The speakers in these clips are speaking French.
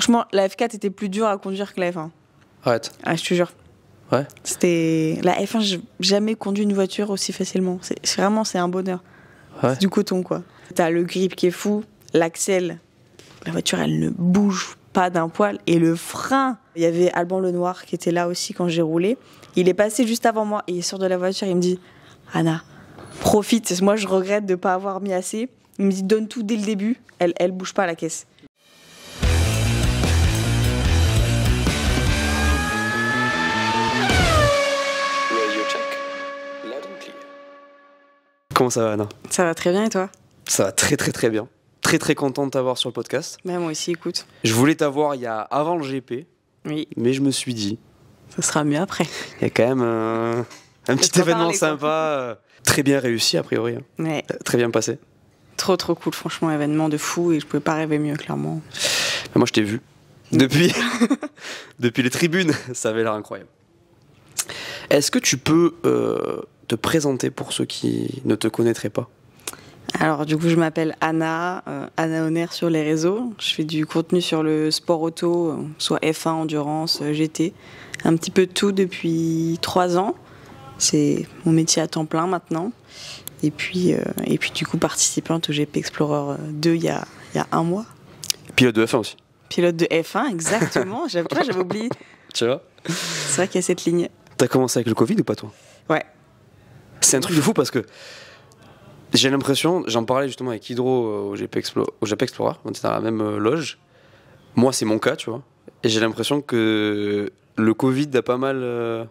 Franchement, la F4 était plus dure à conduire que la F1. Arrête. Ah, je te jure. Ouais. C'était la F1, j'ai jamais conduit une voiture aussi facilement. C'est vraiment c'est un bonheur. Ouais. C'est du coton quoi. T'as le grip qui est fou, l'axel, la voiture elle ne bouge pas d'un poil et le frein. Il y avait Alban Lenoir qui était là aussi quand j'ai roulé. Il est passé juste avant moi et il sort de la voiture, il me dit "Anna, profite, moi je regrette de ne pas avoir mis assez." Il me dit "Donne tout dès le début." Elle elle bouge pas la caisse. Comment ça va, Anna Ça va très bien et toi Ça va très très très bien. Très très content de t'avoir sur le podcast. Bah, moi aussi, écoute. Je voulais t'avoir il y avant le GP. Oui. Mais je me suis dit. Ça sera mieux après. Il y a quand même euh, un petit événement sympa. Euh, très bien réussi, a priori. Hein. Ouais. Euh, très bien passé. Trop trop cool, franchement, événement de fou et je pouvais pas rêver mieux, clairement. Bah, moi, je t'ai vu. Depuis, depuis les tribunes, ça avait l'air incroyable. Est-ce que tu peux te présenter pour ceux qui ne te connaîtraient pas alors du coup je m'appelle Anna, euh, Anna Honner sur les réseaux. Je fais du contenu sur le sport auto, euh, soit F1, endurance, euh, GT, un petit peu tout depuis trois ans. C'est mon métier à temps plein maintenant. Et puis, et puis du coup participante au GP Explorer 2 il y a, il y a un mois. Pilote de F1 aussi. Pilote de F1, exactement. j'avais oublié. Tu vois C'est vrai qu'il y a cette ligne. T'as commencé avec le Covid ou pas toi Ouais, c'est un truc de fou parce que j'ai l'impression, j'en parlais justement avec Hydro euh, au GP, au GP Explorer, on était dans la même euh, loge. Moi, c'est mon cas, tu vois. Et j'ai l'impression que le Covid a pas mal euh,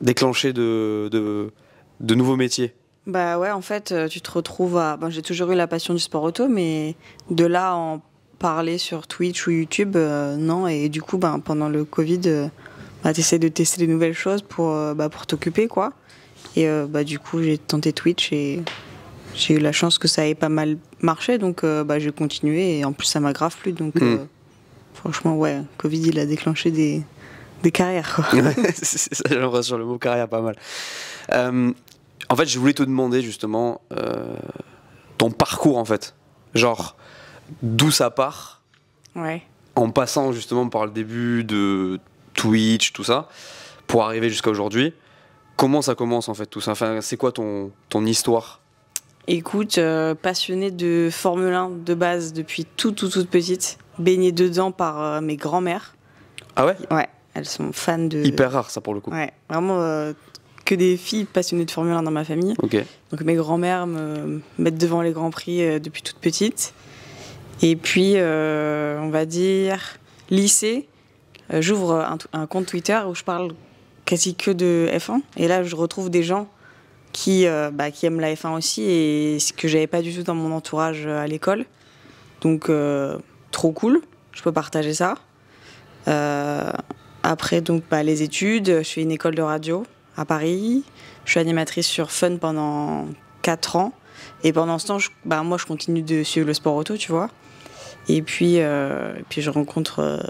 déclenché de, nouveaux métiers. Bah ouais, en fait, tu te retrouves à. Bah, j'ai toujours eu la passion du sport auto, mais de là en parler sur Twitch ou YouTube, non. Et du coup, ben, pendant le Covid, bah, tu essaies de tester des nouvelles choses pour, bah, pour t'occuper, quoi. Et euh, bah, du coup, j'ai tenté Twitch et j'ai eu la chance que ça ait pas mal marché, donc euh, bah, j'ai continué. Et en plus, ça m'a grave plu. Donc, hmm. euh, franchement, ouais, Covid, il a déclenché des, des carrières. J'ai sur le mot carrière pas mal. en fait, je voulais te demander justement ton parcours en fait, genre d'où ça part. Ouais. En passant justement par le début de Twitch, tout ça, pour arriver jusqu'à aujourd'hui. Comment ça commence en fait tout ça enfin, C'est quoi ton, ton histoire Écoute, euh, passionnée de Formule 1 de base depuis tout, tout, toute petite, baignée dedans par euh, mes grands-mères. Ah ouais Ouais, elles sont fans de. Hyper rare ça pour le coup. Ouais, vraiment euh, que des filles passionnées de Formule 1 dans ma famille. Ok. Donc mes grands-mères me mettent devant les grands prix depuis toute petite. Et puis, on va dire, lycée, j'ouvre un compte Twitter où je parle quasi que de F1. Et là, je retrouve des gens qui, euh, bah, qui aiment la F1 aussi et ce que j'avais pas du tout dans mon entourage euh, à l'école. Donc, euh, trop cool. Je peux partager ça. après, donc, bah, les études. Je fais une école de radio à Paris. Je suis animatrice sur Fun pendant 4 ans. Et pendant ce temps, je, bah, moi, je continue de suivre le sport auto, tu vois. Et puis, et puis je rencontre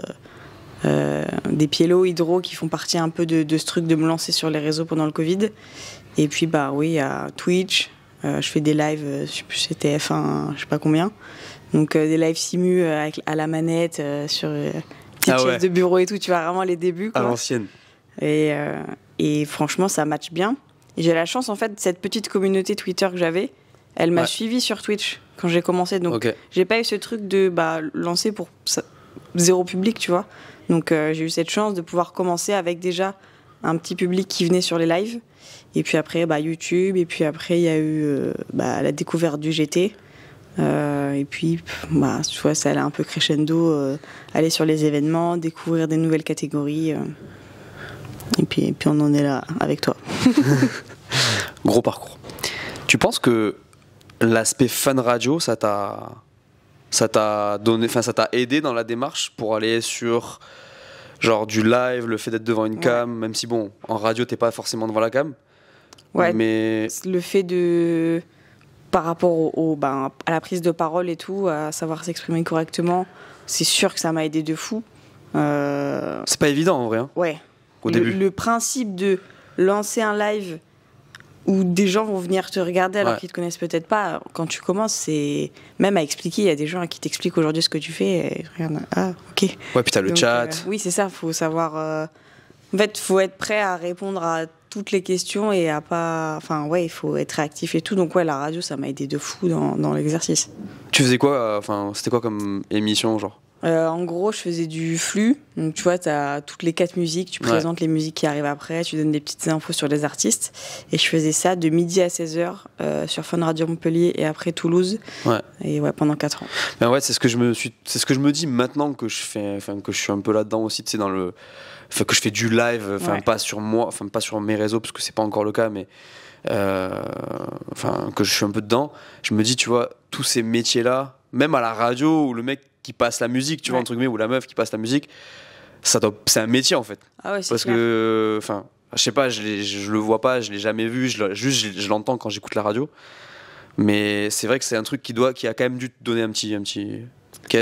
euh, des piélos hydro qui font partie un peu de, ce truc de me lancer sur les réseaux pendant le Covid. Et puis, bah oui, à Twitch, euh, je fais des lives, euh, je sais plus, c'était F1, je sais pas combien. Donc, des lives simu à la manette, sur petite ah de bureau et tout, tu vois, vraiment les débuts. Quoi. À l'ancienne. Et, et, franchement, ça match bien. j'ai la chance, en fait, cette petite communauté Twitter que j'avais, elle m'a suivi sur Twitch quand j'ai commencé. Donc, j'ai pas eu ce truc de bah, lancer pour zéro public, tu vois. Donc euh, j'ai eu cette chance de pouvoir commencer avec déjà un petit public qui venait sur les lives. Et puis après, bah, YouTube. Et puis après, il y a eu euh, bah, la découverte du GT. Euh, et puis, bah, tu vois, ça allait un peu crescendo. aller sur les événements, découvrir des nouvelles catégories. et, puis, et puis, on en est là avec toi. Gros parcours. Tu penses que l'aspect fan radio, ça t'a ça t'a donné, enfin ça t'a aidé dans la démarche pour aller sur genre du live, le fait d'être devant une cam, même si bon, en radio t'es pas forcément devant la cam. Ouais. Mais le fait de par rapport au, ben, à la prise de parole et tout, à savoir s'exprimer correctement, c'est sûr que ça m'a aidé de fou. Euh... C'est pas évident en vrai. Hein. ouais. Au début. Le principe de lancer un live où des gens vont venir te regarder alors qu'ils qu'ils te connaissent peut-être pas. Quand tu commences, c'est même à expliquer. Il y a des gens qui t'expliquent aujourd'hui ce que tu fais. Et ah, ok. Ouais, puis le chat. Euh, oui, c'est ça. Faut savoir. Euh, en fait, faut être prêt à répondre à toutes les questions et à pas. Enfin, ouais, il faut être réactif et tout. Donc, ouais, la radio, ça m'a aidé de fou dans, l'exercice. Tu faisais quoi euh, Enfin, c'était quoi comme émission, genre euh, en gros, je faisais du flux. Donc, tu vois, tu as toutes les quatre musiques, tu présentes les musiques qui arrivent après, tu donnes des petites infos sur les artistes. Et je faisais ça de midi à 16h euh, sur Fun Radio Montpellier et après Toulouse. Ouais. Et ouais, pendant 4 ans. Ben ouais, c'est ce que je me suis c'est ce que je me dis maintenant que je fais enfin que je suis un peu là-dedans aussi, tu sais dans le enfin que je fais du live, enfin pas sur moi, enfin pas sur mes réseaux parce que c'est pas encore le cas mais euh, enfin que je suis un peu dedans, je me dis tu vois tous ces métiers là, même à la radio où le mec qui passe la musique, tu vois vois, entre guillemets, ou la meuf qui passe la musique, ça c'est un métier en fait. Ah Parce que, enfin, je sais pas, je, le vois pas, je l'ai jamais vu, je, juste je, l'entends quand j'écoute la radio. Mais c'est vrai que c'est un truc qui, doit, qui a quand même dû te donner un petit. Un petit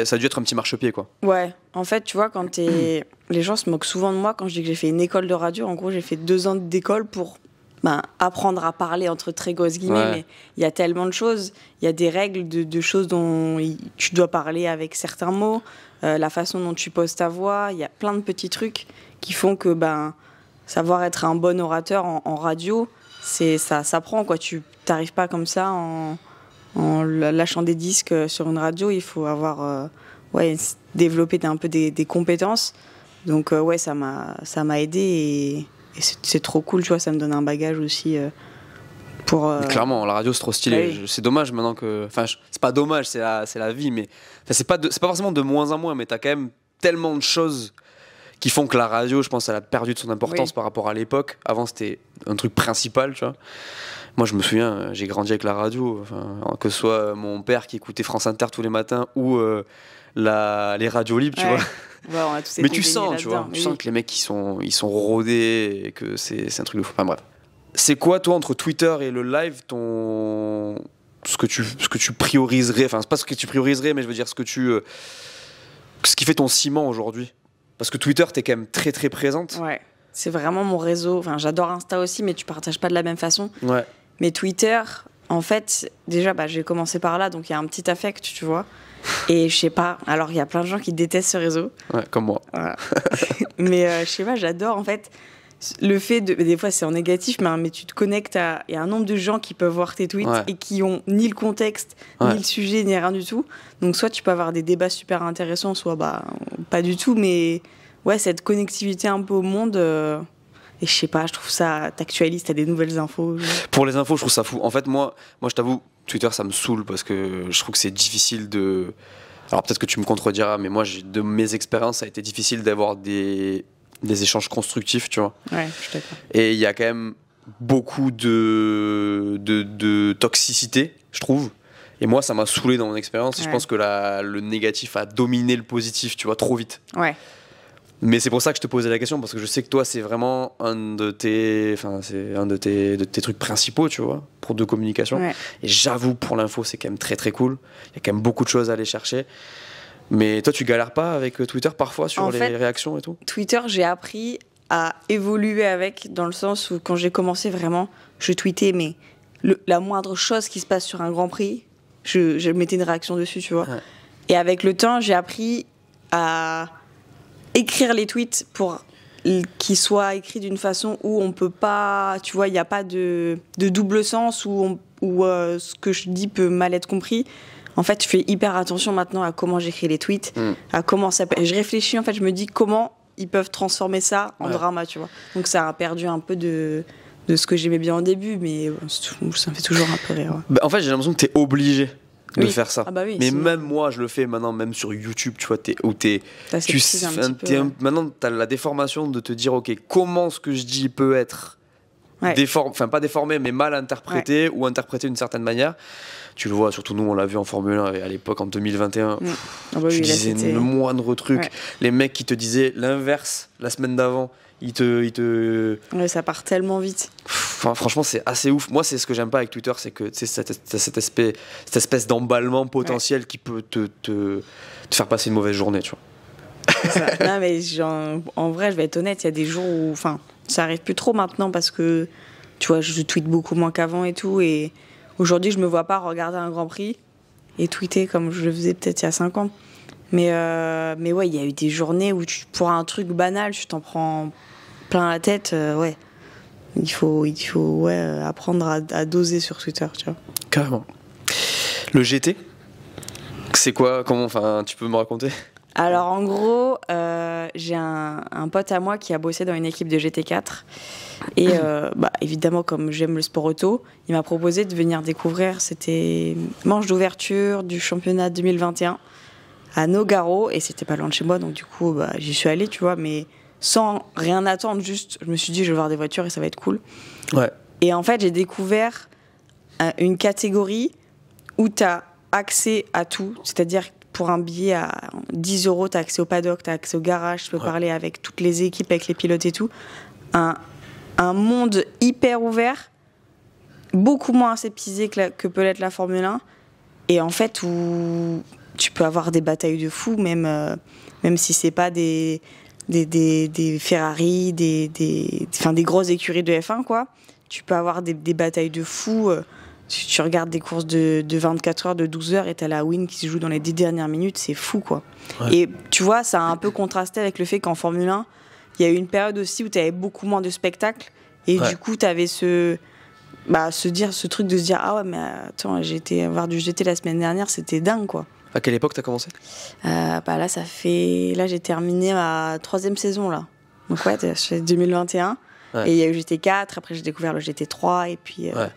ça a dû être un petit marchepied, quoi. Ouais, en fait, tu vois, quand t'es. Les gens se moquent souvent de moi quand je dis que j'ai fait une école de radio. En gros, j'ai fait deux ans d'école pour ben, apprendre à parler entre très grosses guillemets, il y a tellement de choses. Il y a des règles de, choses dont tu dois parler avec certains mots, euh, la façon dont tu poses ta voix. Il y a plein de petits trucs qui font que ben, savoir être un bon orateur en, radio, c'est ça s'apprend. Quoi. Tu n'arrives pas comme ça en, lâchant des disques euh, sur une radio. Il faut avoir euh, ouais, développé un peu des, compétences. Donc ouais, ça m'a, ça m'a aidé et et c'est trop cool, tu vois, ça me donne un bagage aussi. Euh, pour euh, Clairement, la radio c'est trop stylé. C'est dommage maintenant que. Enfin, c'est pas dommage, c'est la, la, vie, mais. c'est pas, pas forcément de moins en moins, mais t'as quand même tellement de choses qui font que la radio, je pense, elle a perdu de son importance par rapport à l'époque. Avant, c'était un truc principal, tu vois. Moi, je me souviens, j'ai grandi avec la radio. que ce soit mon père qui écoutait France Inter tous les matins ou euh, la... les radios libres, tu vois. Bah, mais tu sens, tu vois, sens que les mecs ils sont, ils sont rodés et que c'est un truc de fou. C'est quoi toi entre Twitter et le live ton ce que tu ce que tu prioriserais enfin c'est pas ce que tu prioriserais mais je veux dire ce que tu euh, ce qui fait ton ciment aujourd'hui parce que Twitter t'es quand même très très présente. Ouais. C'est vraiment mon réseau. Enfin j'adore Insta aussi mais tu partages pas de la même façon. Ouais. Mais Twitter en fait déjà bah, j'ai commencé par là donc il y a un petit affect tu vois. Et je sais pas, alors il y a plein de gens qui détestent ce réseau. Ouais, comme moi. mais euh, je sais pas, j'adore en fait le fait de. Des fois c'est en négatif, mais, hein, mais tu te connectes à. Il y a un nombre de gens qui peuvent voir tes tweets et qui ont ni le contexte, ni le sujet, ni rien du tout. Donc soit tu peux avoir des débats super intéressants, soit bah, pas du tout, mais ouais, cette connectivité un peu au monde. Euh, et je sais pas, je trouve ça. T'actualises, t'as des nouvelles infos. Pour les infos, je trouve ça fou. En fait, moi, moi je t'avoue, Twitter, ça me saoule parce que je trouve que c'est difficile de. Alors peut-être que tu me contrediras, mais moi, de mes expériences, ça a été difficile d'avoir des, échanges constructifs, tu vois. Ouais, Et il y a quand même beaucoup de, de, toxicité, je trouve. Et moi, ça m'a saoulé dans mon expérience. je pense que la, le négatif a dominé le positif, tu vois, trop vite. Ouais. Mais c'est pour ça que je te posais la question, parce que je sais que toi, c'est vraiment un de tes, enfin, c'est un de tes, de tes trucs principaux, tu vois, pour de communication. Et j'avoue, pour l'info, c'est quand même très très cool. Il y a quand même beaucoup de choses à aller chercher. Mais toi, tu galères pas avec euh, Twitter parfois sur les réactions et tout Twitter, j'ai appris à évoluer avec, dans le sens où quand j'ai commencé vraiment, je tweetais, mais la moindre chose qui se passe sur un Grand Prix, je, mettais une réaction dessus, tu vois. Et avec le temps, j'ai appris à écrire les tweets pour qu'ils soient écrits d'une façon où on peut pas, tu vois, il n'y a pas de, double sens où, euh, ce que je dis peut mal être compris. En fait, je fais hyper attention maintenant à comment j'écris les tweets, hmm. à comment ça. Je réfléchis, en fait, je me dis comment ils peuvent transformer ça en drama, tu vois. Donc ça a perdu un peu de, de ce que j'aimais bien au début, mais ça me fait toujours un peu rire. Bah, en fait, j'ai l'impression que tu es obligé de faire ça. Ah bah mais même moi, je le fais maintenant, même sur YouTube, tu vois, es, où tu sais, maintenant maintenant as la déformation de te dire, ok, comment ce que je dis peut être déformé, enfin pas déformé, mais mal interprété ou interprété d'une certaine manière. Tu le vois, surtout nous, on l'a vu en Formule 1 à l'époque en 2021. Mm. Ah bah tu disais le moindre truc. Les mecs qui te disaient l'inverse la semaine d'avant il te, ça part tellement vite. Enfin, franchement, c'est assez ouf. Moi, c'est ce que j'aime pas avec Twitter, c'est que c'est cet, aspect, cette espèce d'emballement potentiel qui peut te, te, faire passer une mauvaise journée, tu vois. non, mais en vrai, je vais être honnête, il y a des jours où, enfin, ça arrive plus trop maintenant parce que, tu vois, je tweete beaucoup moins qu'avant et tout. Et aujourd'hui, je me vois pas regarder un Grand Prix et tweeter comme je le faisais peut-être il y a 5 ans. Mais, euh, mais ouais, il y a eu des journées où tu, pour un truc banal, tu t'en prends plein la tête. Euh, ouais. Il faut, il faut ouais, euh, apprendre à, doser sur Twitter, tu vois. Carrément. Le GT, c'est quoi Comment Enfin, tu peux me raconter Alors, en gros, j'ai un, pote à moi qui a bossé dans une équipe de GT4. Et bah, évidemment, comme j'aime le sport auto, il m'a proposé de venir découvrir. C'était manche d'ouverture du championnat 2021 à Nogaro et c'était pas loin de chez moi donc du coup bah, j'y suis allée tu vois mais sans rien attendre juste je me suis dit je vais voir des voitures et ça va être cool ouais. et en fait j'ai découvert euh, une catégorie où tu as accès à tout c'est-à-dire pour un billet à 10 euros tu as accès au paddock tu as accès au garage tu peux parler avec toutes les équipes avec les pilotes et tout un, un monde hyper ouvert beaucoup moins aseptisé que, que peut l'être la Formule 1 et en fait où tu peux avoir des batailles de fous, même, euh, même si c'est pas des, des, Ferrari, des, des, des grosses écuries de F1, quoi. Tu peux avoir des, des batailles de fous. Euh, tu, regardes des courses de, de 24 heures, de 12 heures, et t'as la win qui se joue dans les 10 dernières minutes, c'est fou, quoi. Et tu vois, ça a un peu contrasté avec le fait qu'en Formule 1, il y a eu une période aussi où t'avais beaucoup moins de spectacles, et du coup, t'avais ce bah, se dire ce truc de se dire ah ouais mais attends j'ai été voir du GT la semaine dernière c'était dingue quoi à quelle époque t'as commencé euh, bah Là, ça fait. Là, j'ai terminé ma troisième saison, là. Donc, ouais, c'est 2021. Et il y a eu GT4, après, j'ai découvert le GT3, et puis. Euh,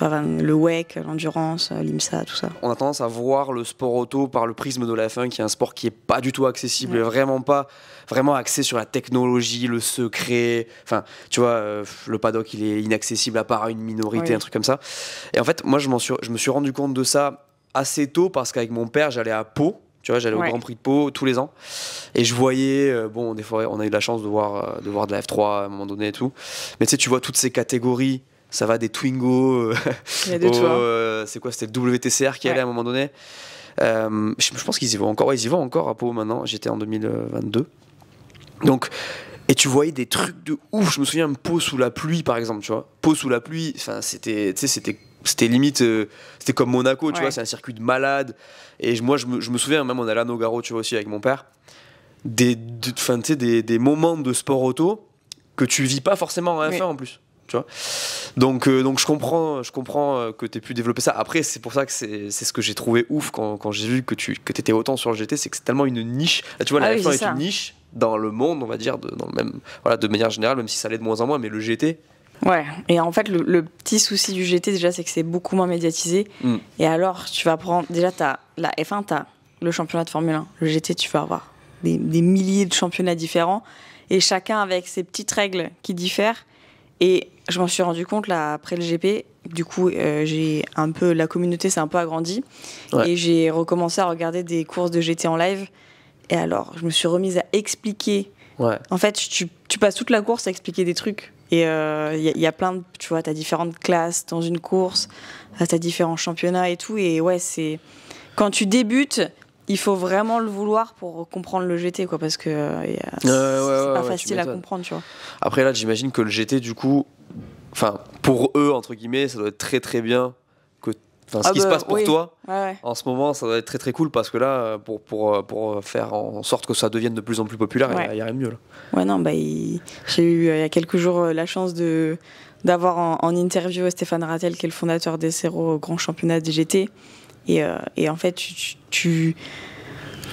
le WEC, l'endurance, euh, l'IMSA, tout ça. On a tendance à voir le sport auto par le prisme de la fin, qui est un sport qui est pas du tout accessible, vraiment pas, vraiment axé sur la technologie, le secret. Enfin, tu vois, le paddock, il est inaccessible à part à une minorité, un truc comme ça. Et en fait, moi, je, je me suis rendu compte de ça assez tôt parce qu'avec mon père, j'allais à Pau. Tu vois, j'allais au Grand Prix de Pau tous les ans. Et je voyais, euh, bon, des fois, on a eu de la chance de voir, euh, de voir de la F3 à un moment donné et tout. Mais tu sais, tu vois toutes ces catégories. Ça va des Twingo. Euh, c'est quoi C'était le WTCR qui allait à un moment donné. je, pense qu'ils y vont encore. Ouais, ils y vont encore à Pau maintenant. J'étais en 2022. Donc, et tu voyais des trucs de ouf. Je me souviens, Pau sous la pluie, par exemple, tu vois. Pau sous la pluie, enfin, c'était, c'était c'était limite euh, c'était comme Monaco tu vois c'est un circuit de malade et moi je me, souviens même on allait à Nogaro tu vois aussi avec mon père des fin, des, des, moments de sport auto que tu vis pas forcément en F1 en plus tu vois donc euh, donc je comprends je comprends euh, que tu aies pu développer ça après c'est pour ça que c'est ce que j'ai trouvé ouf quand, j'ai vu que tu que étais autant sur le GT c'est que c'est tellement une niche ah, tu vois la ah une niche dans le monde on va dire de, dans le même voilà de manière générale même si ça l'est de moins en moins mais le GT Ouais, et en fait, le, petit souci du GT, déjà, c'est que c'est beaucoup moins médiatisé. Mm. Et alors, tu vas prendre. Déjà, t'as la F1, t'as le championnat de Formule 1. Le GT, tu vas avoir des, milliers de championnats différents. Et chacun avec ses petites règles qui diffèrent. Et je m'en suis rendu compte, là, après le GP. Du coup, euh, j'ai un peu. La communauté s'est un peu agrandie. Et j'ai recommencé à regarder des courses de GT en live. Et alors, je me suis remise à expliquer. Ouais. En fait, tu passes toute la course à expliquer des trucs et il euh, y, a plein de, tu vois, t'as différentes classes dans une course, euh, t'as différents championnats et tout. Et ouais, c'est quand tu débutes, il faut vraiment le vouloir pour comprendre le GT, quoi, parce que euh, c'est pas facile à comprendre, tu vois. Après là, j'imagine que le GT, du coup, enfin, pour eux entre guillemets, ça doit être très très bien ce ah qui se bah, passe pour toi en ce moment, ça doit être très très cool parce que là, pour, pour, euh, pour euh, faire en sorte que ça devienne de plus en plus populaire, il y aurait a, rien de mieux. Là. Ouais, non, bah, j'ai eu euh, il y a quelques jours la chance de d'avoir en, interview Stéphane Ratel, qui est le fondateur des Cero au Grand Championnat DGT. Et, et en fait, tu, tu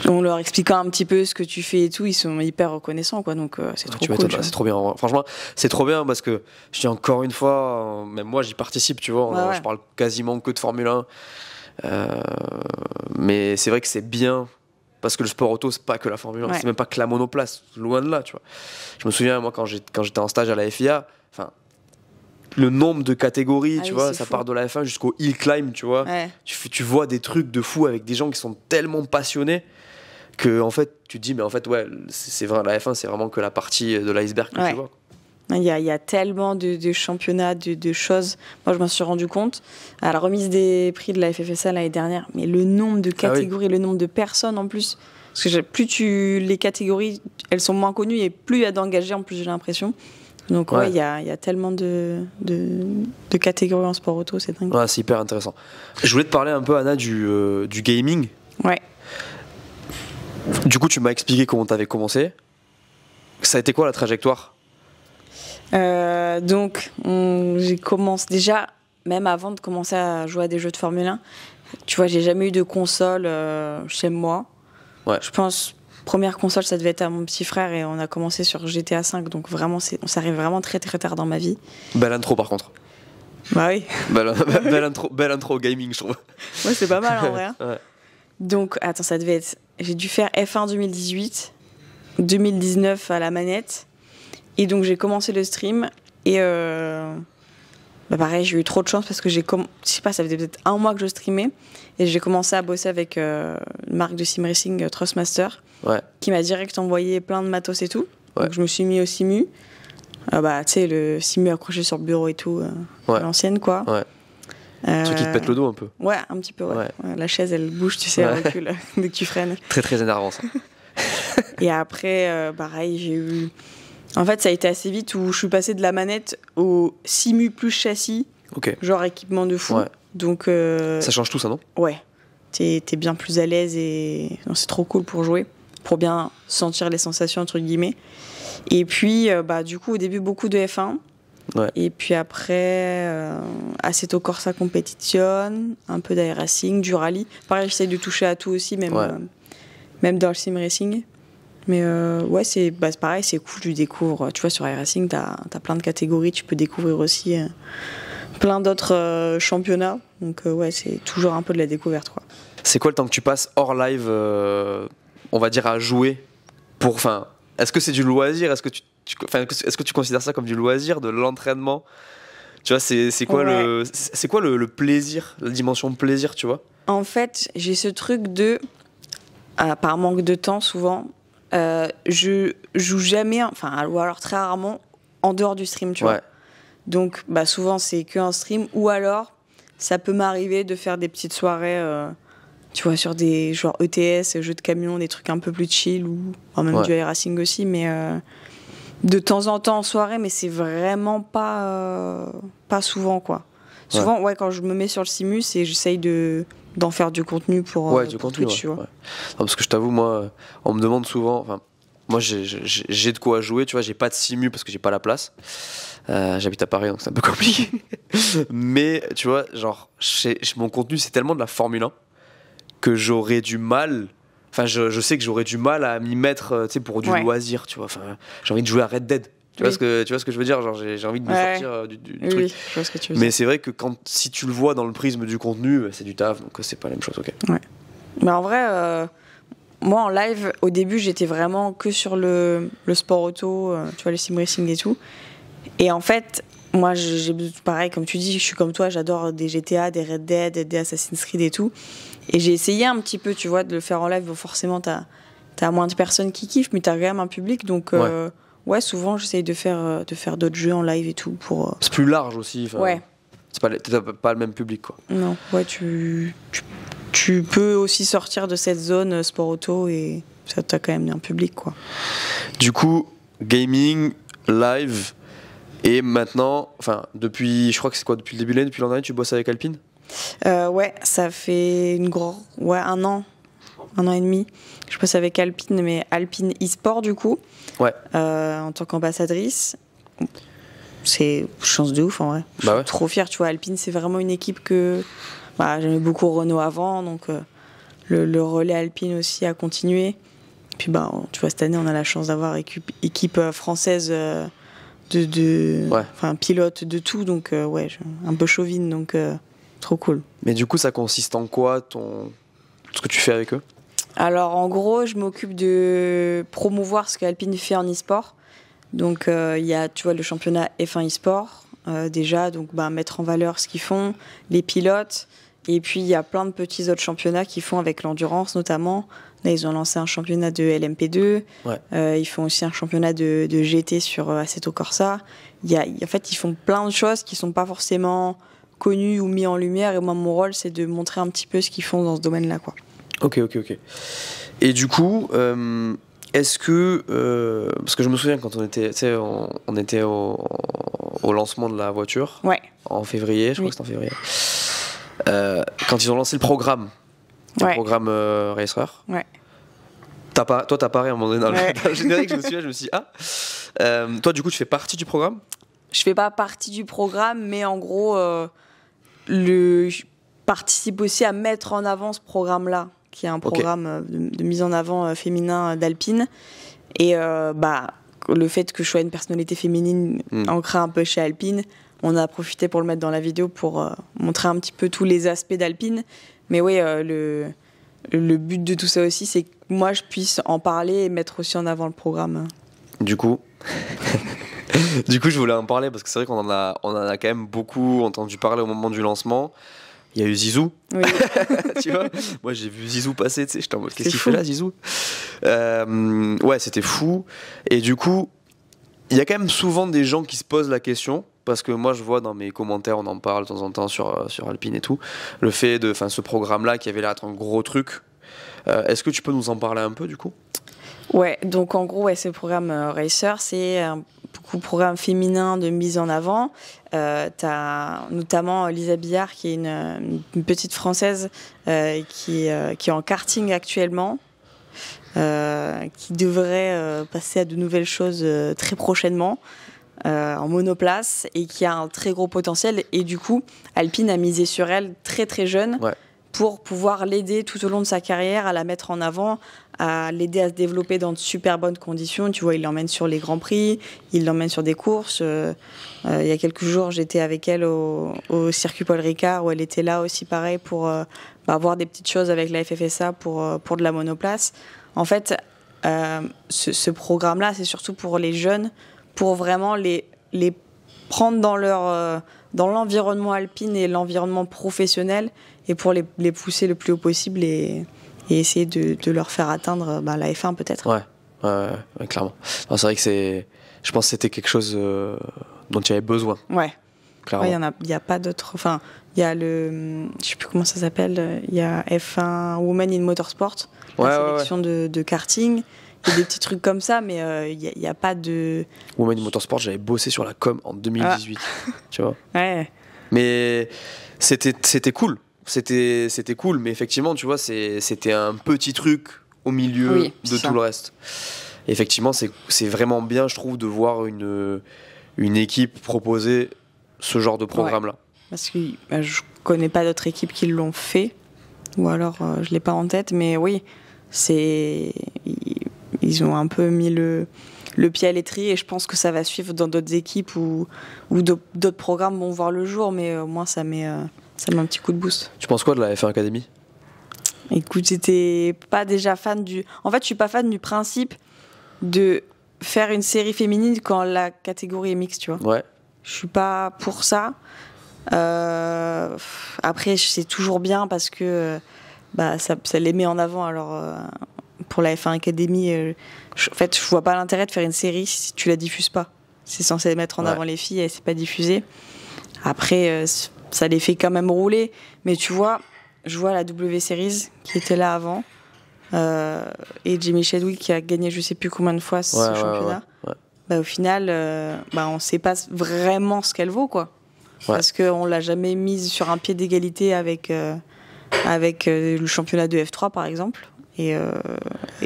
on leur expliquant un petit peu ce que tu fais et tout, ils sont hyper reconnaissants, quoi. Donc euh, c'est ah, trop cool. Bah, c'est trop bien. Franchement, c'est trop bien parce que je dis encore une fois, même moi j'y participe, tu vois. Je parle quasiment que de Formule 1. Euh, mais c'est vrai que c'est bien parce que le sport auto c'est pas que la Formule 1, c'est même pas que la monoplace, loin de là, tu vois. Je me souviens moi quand j'étais en stage à la FIA, enfin le nombre de catégories, ah tu vois, ça part de la F1 jusqu'au hill climb, tu vois. Tu, tu, vois des trucs de fou avec des gens qui sont tellement passionnés que en fait, tu te dis mais en fait ouais, c'est vrai la F1 c'est vraiment que la partie de l'iceberg que tu vois. Il y, a, tellement de, championnats, de, choses. Moi, je m'en suis rendu compte à la remise des prix de la FFSA l'année dernière. Mais le nombre de ah catégories, le nombre de personnes en plus. Parce que plus tu, les catégories, elles sont moins connues et plus il y a d'engagés en plus, j'ai l'impression. Donc ouais, il y, a, tellement de, de, catégories en sport auto, c'est dingue. Ouais, c'est hyper intéressant. Je voulais te parler un peu, Anna, du, euh, gaming. Ouais. Du coup, tu m'as expliqué comment tu avais commencé. Ça a été quoi la trajectoire euh, Donc, j'ai commencé déjà, même avant de commencer à jouer à des jeux de Formule 1, tu vois, j'ai jamais eu de console euh, chez moi. Ouais. Je pense première console, ça devait être à mon petit frère et on a commencé sur GTA 5. Donc vraiment, on s'arrive vraiment très très tard dans ma vie. Belle intro par contre. Bah oui. belle, intro, gaming, je trouve. Ouais, c'est pas mal en vrai. Hein. Donc, attends, ça devait être. J'ai dû faire F1 2018, 2019 à la manette. Et donc, j'ai commencé le stream. Et euh, bah pareil, j'ai eu trop de chance parce que j'ai. commencé Je sais pas, ça faisait peut-être un mois que je streamais. Et j'ai commencé à bosser avec euh, une marque de sim racing, euh, Trustmaster qui m'a direct envoyé plein de matos et tout. Donc je me suis mis au simu. Ah bah, tu sais, le simu accroché sur le bureau et tout, euh, l'ancienne, quoi. Ouais. Euh... qui te pète le dos un peu. Ouais, un petit peu, ouais. La chaise, elle bouge, tu sais, elle recule dès que tu freines. Très, très énervant, ça. et après, euh, pareil, j'ai eu. En fait, ça a été assez vite où je suis passé de la manette au simu plus châssis, Ok. genre équipement de fou. Donc. Euh, ça change tout, ça, non Ouais. T'es bien plus à l'aise et. C'est trop cool pour jouer pour bien sentir les sensations, entre guillemets. Et puis, euh, bah, du coup, au début, beaucoup de F1. Et puis après, assez euh, Assetto Corsa Competition, un peu d'Air Racing, du rallye. Pareil, j'essaie de toucher à tout aussi, même, euh, même dans le sim racing. Mais ouais, c'est bah, pareil, c'est cool, tu découvres. Tu vois, sur racing tu as, plein de catégories, tu peux découvrir aussi plein d'autres championnats. Donc ouais, c'est toujours un peu de la découverte. C'est quoi le temps que tu passes hors live on va dire, à jouer pour, enfin, est-ce que c'est du loisir Est-ce que tu, est-ce que tu considères ça comme du loisir, de l'entraînement Tu vois, c'est quoi, le, c'est quoi le, plaisir, la dimension plaisir, tu vois En fait, j'ai ce truc de, euh, par manque de temps souvent, euh, je joue jamais, enfin, ou alors très rarement, en dehors du stream, tu vois. Donc, bah, souvent, c'est que stream, ou alors, ça peut m'arriver de faire des petites soirées. Euh, tu vois, sur des joueurs e ETS, jeux de camion, des trucs un peu plus chill ou même du racing aussi, mais euh, de temps en temps en soirée, mais c'est vraiment pas euh, pas souvent quoi. Souvent, ouais. quand je me mets sur le simus, c'est j'essaye de d'en faire du contenu pour, euh, ouais, du contenu, tu vois. parce que je t'avoue, moi, on me demande souvent, enfin moi j'ai de quoi jouer, tu vois, j'ai pas de simu parce que j'ai pas la place. J'habite à Paris donc c'est un peu compliqué. Mais tu vois, genre, mon contenu c'est tellement de la Formule 1 que j'aurais du mal. Enfin, je, sais que j'aurais du mal à m'y mettre, euh, tu pour du loisir, tu vois. Enfin, j'ai envie de jouer à Red Dead. Tu, vois ce que, tu vois ce que je veux dire Genre, j'ai, envie de me sortir du, truc. mais c'est vrai que quand, si tu le vois dans le prisme du contenu, bah, c'est du taf, donc euh, c'est pas la même chose, ok. Mais en vrai, euh, moi en live, au début, j'étais vraiment que sur le, sport auto, tu vois, le sim racing et tout. Et en fait, moi, j'ai, pareil, comme tu dis, je suis comme toi, j'adore des GTA, des Red Dead, des Assassin's Creed et tout. Et j'ai essayé un petit peu, tu vois, de le faire en live. forcément, t'as as moins de personnes qui kiffent, mais t'as quand même un public. Donc, euh, ouais, souvent, j'essaye de faire euh, de faire d'autres jeux en live et tout pour. Euh, c'est plus large aussi. Fin... Ouais. C'est pas, pas le même public, quoi. Non, ouais, tu, tu, peux aussi sortir de cette zone sport auto et ça quand même un public, quoi. Du coup, gaming, live, et maintenant, enfin, depuis, je crois que c'est quoi, depuis le début de l'année, depuis l'an dernier, tu bosses avec Alpine euh, ouais, ça fait une gros, ouais, un an, un an et demi. Je passe avec Alpine, mais Alpine e-sport du coup. Ouais. Euh, en tant qu'ambassadrice. C'est chance de ouf en vrai. Bah je suis trop fière, tu vois. Alpine, c'est vraiment une équipe que. Bah, j'aimais beaucoup Renault avant, donc euh, le, relais Alpine aussi a continué. Puis bah, tu vois, cette année, on a la chance d'avoir équipe, française de, de pilote de tout, donc ouais, un peu chauvine, donc trop cool. Mais du coup, ça consiste en quoi ton... ce que tu fais avec eux Alors, en gros, je m'occupe de promouvoir ce qu'Alpine fait en e-sport. Donc, euh, il y a, tu vois, le championnat F1 e-sport, euh, déjà, donc ben, mettre en valeur ce qu'ils font, les pilotes. Et puis, il y a plein de petits autres championnats qu'ils font avec l'endurance, notamment. Là, ils ont lancé un championnat de LMP2. Euh, ils font aussi un championnat de, GT sur Assetto Corsa. Il y a, en fait, ils font plein de choses qui ne sont pas forcément connu ou mis en lumière. Et moi, mon rôle, c'est de montrer un petit peu ce qu'ils font dans ce domaine-là. Quoi. Ok, ok, ok. Et du coup, euh, est-ce que. Euh, parce que je me souviens quand on était, on, était au, lancement de la voiture. En février, je crois que c'était en février. Euh, quand ils ont lancé le programme, le programme Racer. Ouais. pas, toi, t'apparais à un moment donné dans, le, je suis ah Toi, du coup, tu fais partie du programme Je fais pas partie du programme, mais en gros le, participe aussi à mettre en avant ce programme-là, qui est un programme euh, de, mise en avant euh, féminin euh, d'Alpine. Et bah, le fait que je sois une personnalité féminine hmm. ancrée un peu chez Alpine, on a profité pour le mettre dans la vidéo pour montrer un petit peu tous les aspects d'Alpine. Mais oui, le, le but de tout ça aussi, c'est que moi, je puisse en parler et mettre aussi en avant le programme. Du coup, du coup, je voulais en parler parce que c'est vrai qu'on en a, on en a quand même beaucoup entendu parler au moment du lancement. Il y a eu Zizou. Moi, j'ai vu Zizou passer, tu sais, j'étais en mode, qu'est-ce qu'il fait là, Zizou euh, Ouais, c'était fou. Et du coup, il y a quand même souvent des gens qui se posent la question, parce que moi je vois dans mes commentaires, on en parle de temps en temps sur, euh, sur Alpine et tout, le fait de fin, ce programme-là qui avait l'air d'être un gros truc. Euh, est-ce que tu peux nous en parler un peu du coup Ouais, donc en gros, ouais, ce programme Racer, c'est beaucoup de programmes féminins de mise en avant. Euh, tu as notamment Lisa Billard, qui est une, petite Française euh, qui, euh, qui est en karting actuellement. qui devrait passer à de nouvelles choses très prochainement en monoplace et qui a un très gros potentiel. Et du coup, Alpine a misé sur elle très très jeune pour pouvoir l'aider tout au long de sa carrière à la mettre en avant, à l'aider à se développer dans de super bonnes conditions. Tu vois, il l'emmène sur les grands prix, il l'emmène sur des courses. Euh, euh, il y a quelques jours, j'étais avec elle au, circuit Paul Ricard où elle était là aussi, pareil, pour euh, bah, voir des petites choses avec la FFSA pour, pour de la monoplace. En fait, ce, programme-là, c'est surtout pour les jeunes, pour vraiment les, les prendre dans leur dans l'environnement alpine et l'environnement professionnel et pour les, les pousser le plus haut possible et et essayer de, leur faire atteindre euh, ben, la F1 peut-être. Ouais, clairement. c'est vrai que c'est, je pense que c'était quelque chose euh, dont il y avait besoin. Ouais. Clairement. Il n'y a, a pas d'autre. Enfin, il y a le. Je sais plus comment ça s'appelle. Il euh, y a F1 Women in Motorsport, la sélection de, de karting des petits trucs comme ça, mais il n'y a, pas de. Women in Motorsport, j'avais bossé sur la com en 2018, ah. tu vois. Ouais. Mais c'était cool c'était c'était cool, mais effectivement, tu vois, c'était un petit truc au milieu de tout le reste. effectivement, c'est vraiment bien, je trouve, de voir une, une équipe proposer ce genre de programme-là. parce que bah, je connais pas d'autres équipes qui l'ont fait, ou alors euh, je l'ai pas en tête, mais oui, c'est ils ont un peu mis le, pied à l'étrier et je pense que ça va suivre dans d'autres équipes ou d'autres programmes vont voir le jour, mais euh, au moins ça met. Euh, ça met un petit coup de boost. Tu penses quoi de la F1 Academy Écoute, j'étais pas déjà fan du. En fait, je suis pas fan du principe de faire une série féminine quand la catégorie est mixte, tu vois. Ouais. Je suis pas pour ça. Euh, après, c'est toujours bien parce que bah, ça, les met en avant. Alors, euh, pour la F1 Academy, euh, je, en fait, je vois pas l'intérêt de faire une série si tu la diffuses pas. C'est censé mettre en avant les filles et c'est pas diffusé. Après, ça les fait quand même rouler. Mais tu vois, je vois la W Series qui était là avant. Euh, et Jimmy Chadwick qui a gagné je sais plus combien de fois ce championnat. Bah, au final, euh, bah, on ne sait pas vraiment ce qu'elle vaut, quoi. Parce qu'on l'a jamais mise sur un pied d'égalité avec, euh, avec le championnat de F3, par exemple. Et,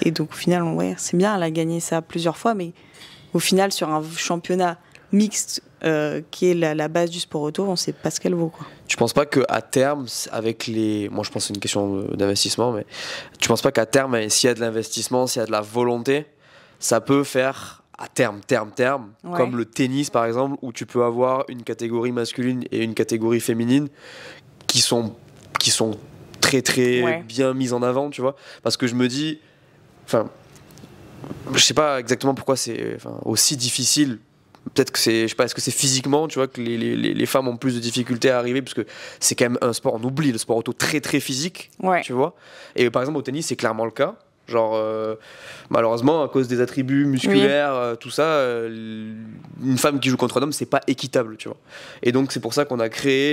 et donc, au final, ouais, c'est bien, elle a gagné ça plusieurs fois, mais au final, sur un championnat mixte euh, qui est la, base du sport auto, on ne sait pas ce qu'elle vaut. Quoi. Tu penses pas qu'à terme, avec les. Moi, je pense que c'est une question d'investissement, mais tu penses pas qu'à terme, s'il y a de l'investissement, s'il y a de la volonté, ça peut faire à terme, terme, terme, comme le tennis par exemple, où tu peux avoir une catégorie masculine et une catégorie féminine qui sont, qui sont très très bien mises en avant, tu vois. Parce que je me dis. Enfin, je sais pas exactement pourquoi c'est aussi difficile peut-être que c'est, je sais pas, est-ce que c'est physiquement, tu vois, que les, femmes ont plus de difficultés à arriver, parce que c'est quand même un sport, on oublie le sport auto très très physique, tu vois. Et par exemple au tennis, c'est clairement le cas. Genre, euh, malheureusement, à cause des attributs musculaires, euh, tout ça, euh, une femme qui joue contre un homme, c'est pas équitable, tu vois. Et donc, c'est pour ça qu'on a créé,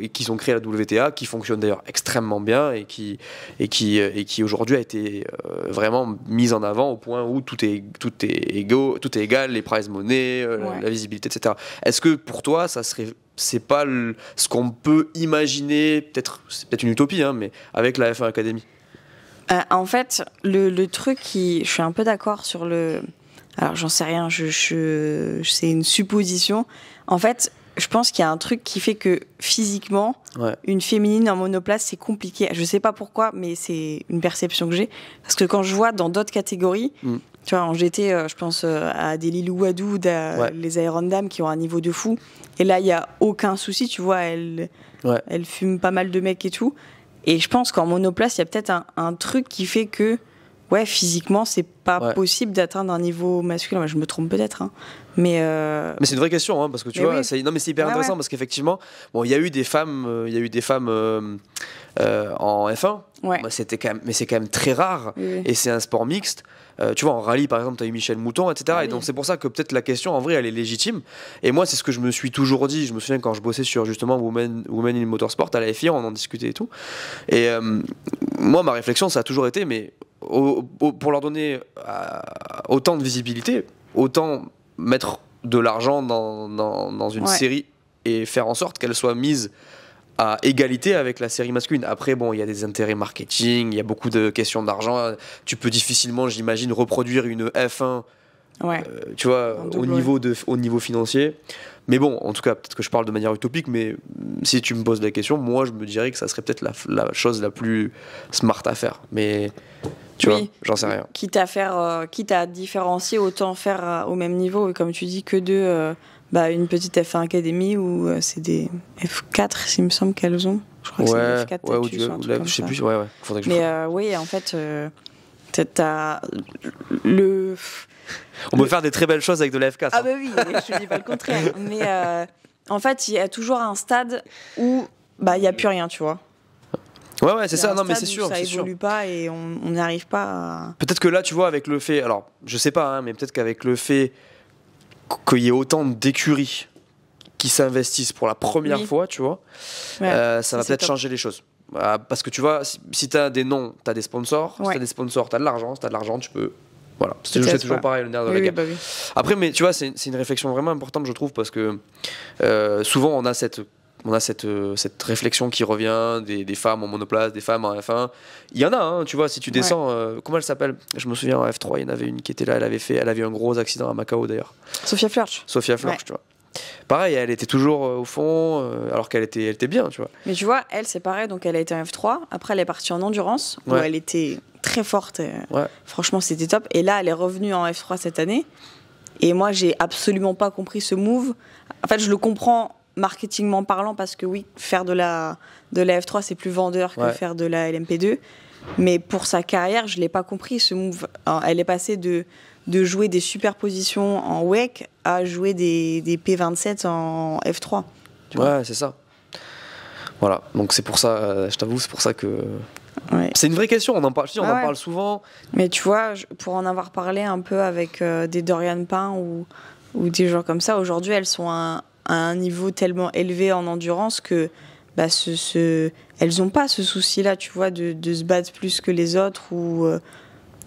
et qu'ils ont créé la WTA, qui fonctionne d'ailleurs extrêmement bien et qui, et qui, et qui aujourd'hui a été vraiment mise en avant au point où tout est, tout est, égaux, tout est égal, les prize money, la, visibilité, etc. Est-ce que pour toi, ça serait c'est pas ce qu'on peut imaginer, peut-être, c'est peut-être une utopie, hein, mais avec la F1 Academy. Euh, en fait, le, truc qui. Je suis un peu d'accord sur le. Alors, j'en sais rien, c'est une supposition. En fait, je pense qu'il y a un truc qui fait que physiquement, une féminine en monoplace, c'est compliqué. Je sais pas pourquoi, mais c'est une perception que j'ai. Parce que quand je vois dans d'autres catégories, mm. tu vois, en GT, euh, je pense euh, à des Lilou les Iron qui ont un niveau de fou. Et là, il y a aucun souci, tu vois, elle, elle fume pas mal de mecs et tout. Et je pense qu'en monoplace, il y a peut-être un, truc qui fait que, ouais, physiquement, c'est pas possible d'atteindre un niveau masculin. Je me trompe peut-être, hein. euh, Mais, c'est une vraie question, hein, parce que tu vois, c'est... non mais c'est hyper intéressant parce qu'effectivement, bon, il y a eu des femmes, euh, il eu des femmes euh, en F1. Ouais. Bah, c'était quand même, mais c'est quand même très rare. Et c'est un sport mixte. Euh, tu vois, en rallye, par exemple, tu as eu Michel Mouton, etc. Ah et donc, c'est pour ça que peut-être la question, en vrai, elle est légitime. Et moi, c'est ce que je me suis toujours dit. Je me souviens quand je bossais sur justement Women, Women in Motorsport à la FIA, on en discutait et tout. Et euh, moi, ma réflexion, ça a toujours été, mais pour leur donner euh, autant de visibilité, autant mettre de l'argent dans, dans, une série et faire en sorte qu'elle soit mise à égalité avec la série masculine. Après, bon, il y a des intérêts marketing, il y a beaucoup de questions d'argent. Tu peux difficilement, j'imagine, reproduire une F1, euh, ouais. tu vois, au niveau, de, au niveau financier. Mais bon, en tout cas, peut-être que je parle de manière utopique, mais si tu me poses la question, moi, je me dirais que ça serait peut-être la, chose la plus smart à faire. Mais tu vois, j'en sais rien. Quitte à, faire, euh, quitte à différencier, autant faire euh, au même niveau, comme tu dis, que deux bah, une petite F1 Academy où euh, c'est des F4, s'il me semble qu'elles ont. Je crois que c'est des F4 ouais, ou, du, je sais plus, ouais, ouais. Mais euh, oui, en fait, euh, t'as le. On peut faire des très belles choses avec de la F4. Ah, hein. bah oui, je dis pas le contraire. Mais en fait, il y a toujours un stade où bah, il n'y a plus rien, tu vois. Ouais, ouais, c'est ça, non, mais c'est sûr. Ça évolue pas et on n'arrive pas Peut-être que là, tu vois, avec le fait. Alors, je sais pas, hein, mais peut-être qu'avec le fait qu'il y ait autant d'écuries qui s'investissent pour la première fois, tu vois, euh, ça va peut-être changer les choses. Ah, parce que tu vois, si, tu as des noms, tu as des sponsors. Si tu as des sponsors, tu as de l'argent. Si tu as de l'argent, tu peux. Voilà, c'est toujours pareil, le nerf bah Après, mais tu vois, c'est une réflexion vraiment importante, je trouve, parce que euh, souvent on a cette on a cette, euh, cette réflexion qui revient des, femmes en monoplace, des femmes en F1. Il y en a, hein, tu vois, si tu descends, euh, comment elle s'appelle Je me souviens en F3, il y en avait une qui était là, elle avait fait, elle avait eu un gros accident à Macao d'ailleurs. Sophia Flörsch. Sophia Flörsch, tu vois. Pareil, elle était toujours euh, au fond, alors qu'elle était, elle était bien, tu vois. Mais tu vois, elle, c'est pareil, donc elle a été en F3, après elle est partie en endurance, où elle était très forte, franchement c'était top, et là elle est revenue en F3 cette année, et moi j'ai absolument pas compris ce move. En fait, je le comprends marketingment parlant, parce que oui, faire de la, de la F3, c'est plus vendeur que faire de la LMP2. Mais pour sa carrière, je ne l'ai pas compris, ce move. elle est passée de, de jouer des superpositions en WEC à jouer des, des P27 en F3. ouais, c'est ça. Voilà, donc c'est pour ça, euh, je t'avoue, c'est pour ça que. C'est une vraie question, on en parle, on ah en parle souvent. Mais tu vois, pour en avoir parlé un peu avec euh, des Dorian Pain ou, ou des gens comme ça, aujourd'hui, elles sont un, à un niveau tellement élevé en endurance que bah, ce, elles n'ont pas ce souci-là, tu vois, de, de, se battre plus que les autres ou. Euh,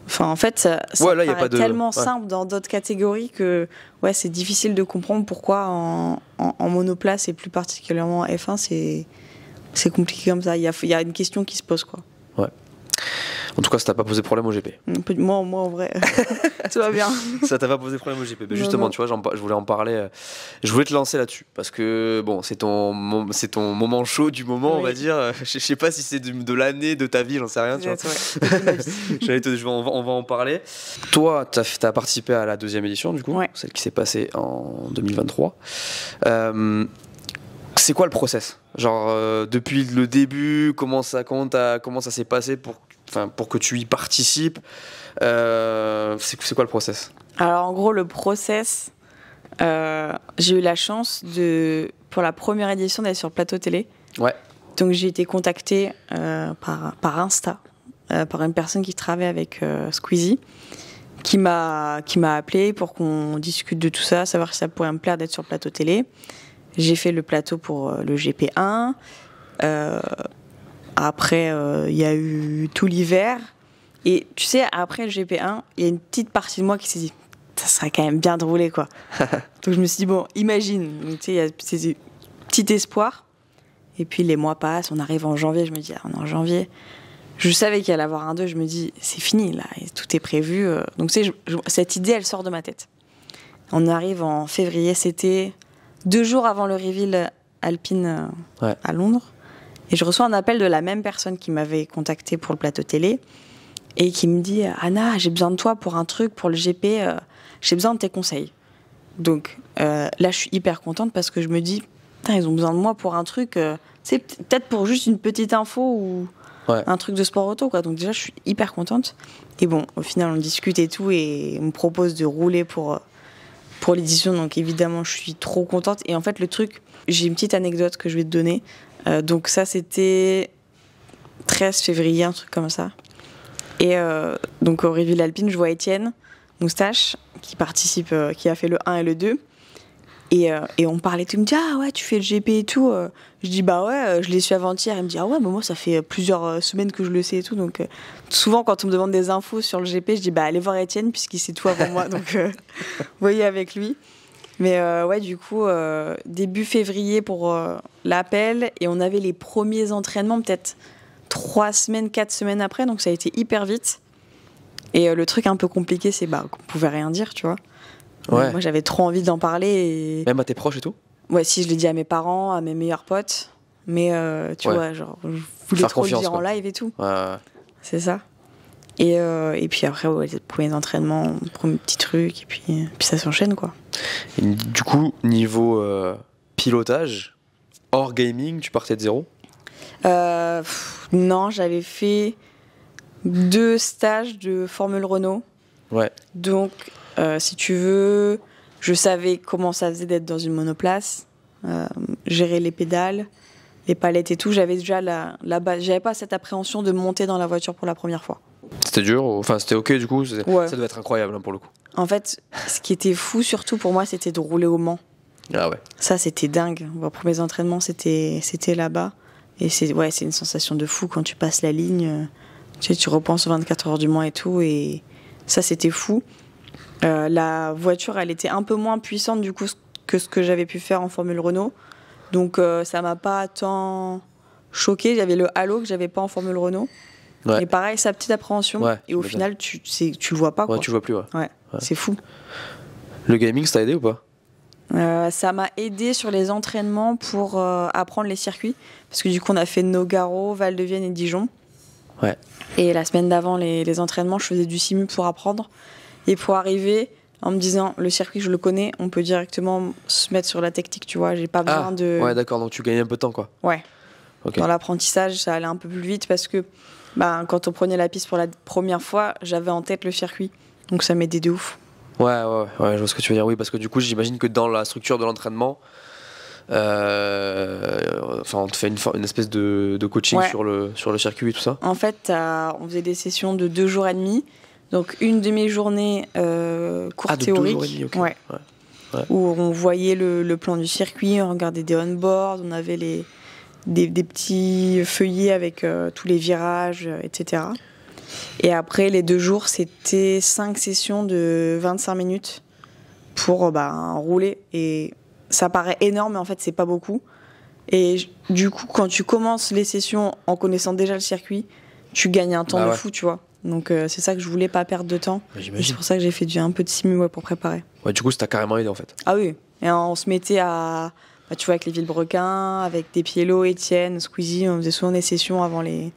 enfin, en fait, ça, paraît tellement simple dans d'autres catégories que ouais, c'est difficile de comprendre pourquoi en, monoplace et plus particulièrement en F1, c'est compliqué comme ça. Il y a, y a une question qui se pose, quoi. En tout cas, ça t'a pas posé problème au GP. Mm, moi, moi en vrai, ça va bien. ça t'a pas posé problème au GP. Ben, justement, tu vois, je voulais en parler. Euh, je voulais te lancer là-dessus parce que bon, c'est ton c'est ton moment chaud du moment, on va dire. Euh, je, sais pas si c'est de, l'année, de ta vie, j'en sais rien. Tu vois. on, va, en parler. Toi, tu as, participé à la deuxième édition du coup, celle qui s'est passée en 2023. Euh, c'est quoi le process Genre depuis le début, comment ça compte, comment ça s'est passé pour enfin, pour que tu y participes euh, C'est quoi le process Alors en gros, le process, euh, j'ai eu la chance de, pour la première édition, d'être sur plateau télé. Ouais. Donc j'ai été contactée euh, par, par Insta, par une personne qui travaille avec Squeezie, qui m'a qui m'a appelé pour qu'on discute de tout ça, savoir si ça pourrait me plaire d'être sur plateau télé. J'ai fait le plateau pour le GP1. Après, euh, il y a eu tout l'hiver. Et tu sais, après le GP1, il y a une petite partie de moi qui s'est dit, ça serait quand même bien de rouler, quoi. Donc je me suis dit, bon, imagine. il y a ces petit espoir. Et puis les mois passent, on arrive en janvier, je me dis, ah, on est en janvier. Je savais qu'il allait avoir un 2, je me dis, c'est fini, là, tout est prévu. Euh. Donc, tu sais, cette idée, elle sort de ma tête. On arrive en février, c'était deux jours avant le reveal alpine euh, à Londres. Et je reçois un appel de la même personne qui m'avait contacté pour le plateau télé et qui me dit Anna, j'ai besoin de toi pour un truc, pour le GP, euh, j'ai besoin de tes conseils. Donc euh, là, je suis hyper contente parce que je me dis Putain, ils ont besoin de moi pour un truc, c'est euh, peut-être pour juste une petite info ou un truc de sport auto, quoi. Donc déjà, je suis hyper contente. Et bon, au final, on discute et tout, et on me propose de rouler pour pour l'édition. Donc évidemment, je suis trop contente. Et en fait, le truc, j'ai une petite anecdote que je vais te donner. Euh, donc ça, c'était 13 février, un truc comme ça. Et euh, donc au Revue l'Alpine, je vois Étienne Moustache qui participe, euh, qui a fait le 1 et le 2. Et, on parlait tout, il me dit Ah ouais, tu fais le GP et tout. Je dis Bah ouais, je l'ai su avant-hier. Il me dit Ah ouais, mais moi ça fait plusieurs semaines que je le sais et tout. Donc souvent quand on me demande des infos sur le GP, je dis Bah allez voir Étienne puisqu'il sait tout avant moi. Donc voyez avec lui. Mais euh, ouais, du coup, euh, début février pour euh, l'appel et on avait les premiers entraînements peut-être trois semaines, quatre semaines après, donc ça a été hyper vite. Et le truc un peu compliqué, c'est bah, qu'on pouvait rien dire, tu vois. Moi, j'avais trop envie d'en parler. Et... Même à tes proches et tout Ouais, si je l'ai dit à mes parents, à mes meilleurs potes. Mais tu vois, genre, je voulais trop le dire en live et tout. c'est ça. Euh, et, puis après, les premiers entraînements, premier petit truc, et puis, puis ça s'enchaîne, quoi. du coup, niveau euh, pilotage, hors gaming, tu partais de zéro euh, non, j'avais fait deux stages de Formule Renault. Ouais. Donc, si tu veux, je savais comment ça faisait d'être dans une monoplace, gérer les pédales, les palettes et tout. J'avais déjà la, la base. J'avais pas cette appréhension de monter dans la voiture pour la première fois. C'était dur, enfin c'était ok du coup, ça devait être incroyable hein, pour le coup. En fait, ce qui était fou surtout pour moi, c'était de rouler au Mans. Ah ouais. Ça c'était dingue. Pour premiers entraînements, c'était là-bas et c'est ouais, c'est une sensation de fou quand tu passes la ligne. Tu, sais, tu repenses aux 24 heures du Mans et tout et ça c'était fou. Euh, la voiture, elle était un peu moins puissante du coup que ce que j'avais pu faire en Formule Renault. Donc euh, ça m'a pas tant choqué. J'avais le halo que j'avais pas en Formule Renault et pareil, sa petite appréhension. et au final, tu, tu le vois pas. Quoi. Ouais, tu vois plus, ouais. C'est fou. Le gaming, ça t'a aidé ou pas euh, ça m'a aidé sur les entraînements pour euh, apprendre les circuits. Parce que du coup, on a fait Nogaro, Val-de-Vienne et Dijon. Ouais. Et la semaine d'avant, les, entraînements, je faisais du simu pour apprendre. Et pour arriver, en me disant le circuit je le connais, on peut directement se mettre sur la technique, tu vois, j'ai pas ah, besoin de Ouais, d'accord, donc tu gagnes un peu de temps quoi. Ouais. Dans l'apprentissage, ça allait un peu plus vite parce que ben, quand on prenait la piste pour la première fois, j'avais en tête le circuit. Donc ça m'aidait de ouf. Ouais, ouais, ouais, je vois ce que tu veux dire. Oui, parce que du coup, j'imagine que dans la structure de l'entraînement, euh, enfin, on te fait une, une espèce de, coaching sur, le, sur le circuit et tout ça En fait, euh, on faisait des sessions de deux jours et demi. Donc, une de mes journées cours euh, ah, théorique. Deux ouais. Où on voyait le, le, plan du circuit, on regardait des on-boards, on avait les, des, petits feuillets avec euh, tous les virages, euh, etc. Et après, les deux jours, c'était cinq sessions de 25 minutes pour euh, bah, rouler. Et ça paraît énorme, mais en fait, c'est pas beaucoup. Et du coup, quand tu commences les sessions en connaissant déjà le circuit, tu gagnes un temps bah de fou, tu vois. Donc c'est ça que je voulais pas perdre de temps. Bah, c'est pour ça que j'ai fait du, un peu de simu pour préparer. du coup, c'était carrément aidé en fait. Ah oui. Et on se mettait à bah, tu vois, avec les brequins avec des piélos, Étienne, Squeezie, on faisait souvent des sessions avant les,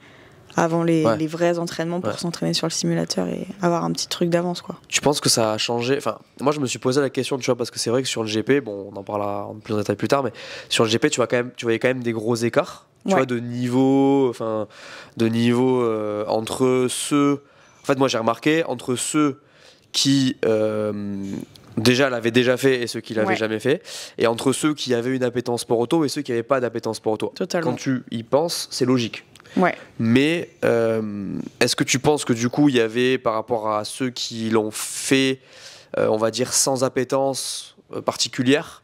avant les, vrais entraînements pour s'entraîner sur le simulateur et avoir un petit truc d'avance quoi. Tu penses que ça a changé Enfin, moi je me suis posé la question, tu vois, parce que c'est vrai que sur le GP, bon, on en parlera en plus en détail plus tard, mais sur le GP, tu vois quand même, tu voyais quand même des gros écarts, tu vois, de niveau, enfin, de niveau euh, entre ceux. En fait, moi j'ai remarqué entre ceux qui euh, déjà l'avait déjà fait et ceux qui l'avaient jamais fait, et entre ceux qui avaient une appétence pour auto et ceux qui n'avaient pas d'appétence pour auto. Totalement. Quand tu y penses, c'est logique. Ouais. Mais euh, est-ce que tu penses que du coup, il y avait par rapport à ceux qui l'ont fait, euh, on va dire, sans appétence euh, particulière,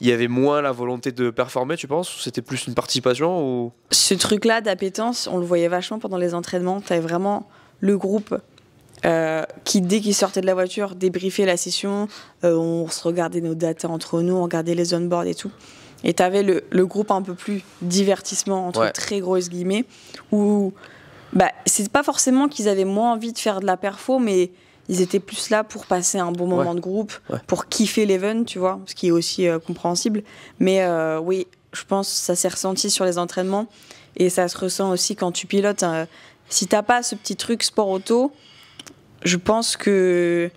il y avait moins la volonté de performer, tu penses C'était plus une participation ou... Ce truc-là d'appétence, on le voyait vachement pendant les entraînements. Tu avais vraiment le groupe euh, qui, dès qu'ils sortaient de la voiture, débriefaient la session. Euh, on se regardait nos dates entre nous, on regardait les onboards et tout. Et tu avais le, le, groupe un peu plus divertissement, entre très grosses guillemets, où bah, c'est pas forcément qu'ils avaient moins envie de faire de la perfo, mais ils étaient plus là pour passer un bon moment de groupe, pour kiffer l'event, tu vois, ce qui est aussi euh, compréhensible. Mais oui, je pense ça s'est ressenti sur les entraînements et ça se ressent aussi quand tu pilotes. Hein. si t'as pas ce petit truc sport auto, je pense que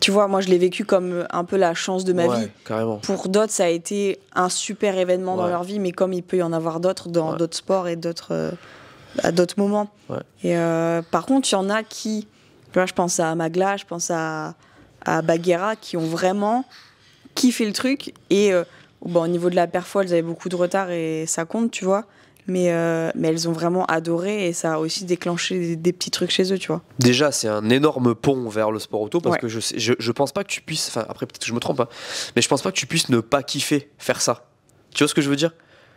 tu vois, moi je l'ai vécu comme un peu la chance de ma ouais, vie. Carrément. Pour d'autres, ça a été un super événement dans leur vie, mais comme il peut y en avoir d'autres dans d'autres sports et d'autres euh, à d'autres moments. Et euh, par contre, il y en a qui, je pense à Magla, je pense à, à Baguera, qui ont vraiment kiffé le truc et euh, bon, au niveau de la perfo, ils avaient beaucoup de retard et ça compte, tu vois. Mais, euh, mais elles ont vraiment adoré et ça a aussi déclenché des, petits trucs chez eux, tu vois. Déjà, c'est un énorme pont vers le sport auto parce que je, je, pense pas que tu puisses, enfin après peut-être je me trompe, hein, mais je pense pas que tu puisses ne pas kiffer faire ça. Tu vois ce que je veux dire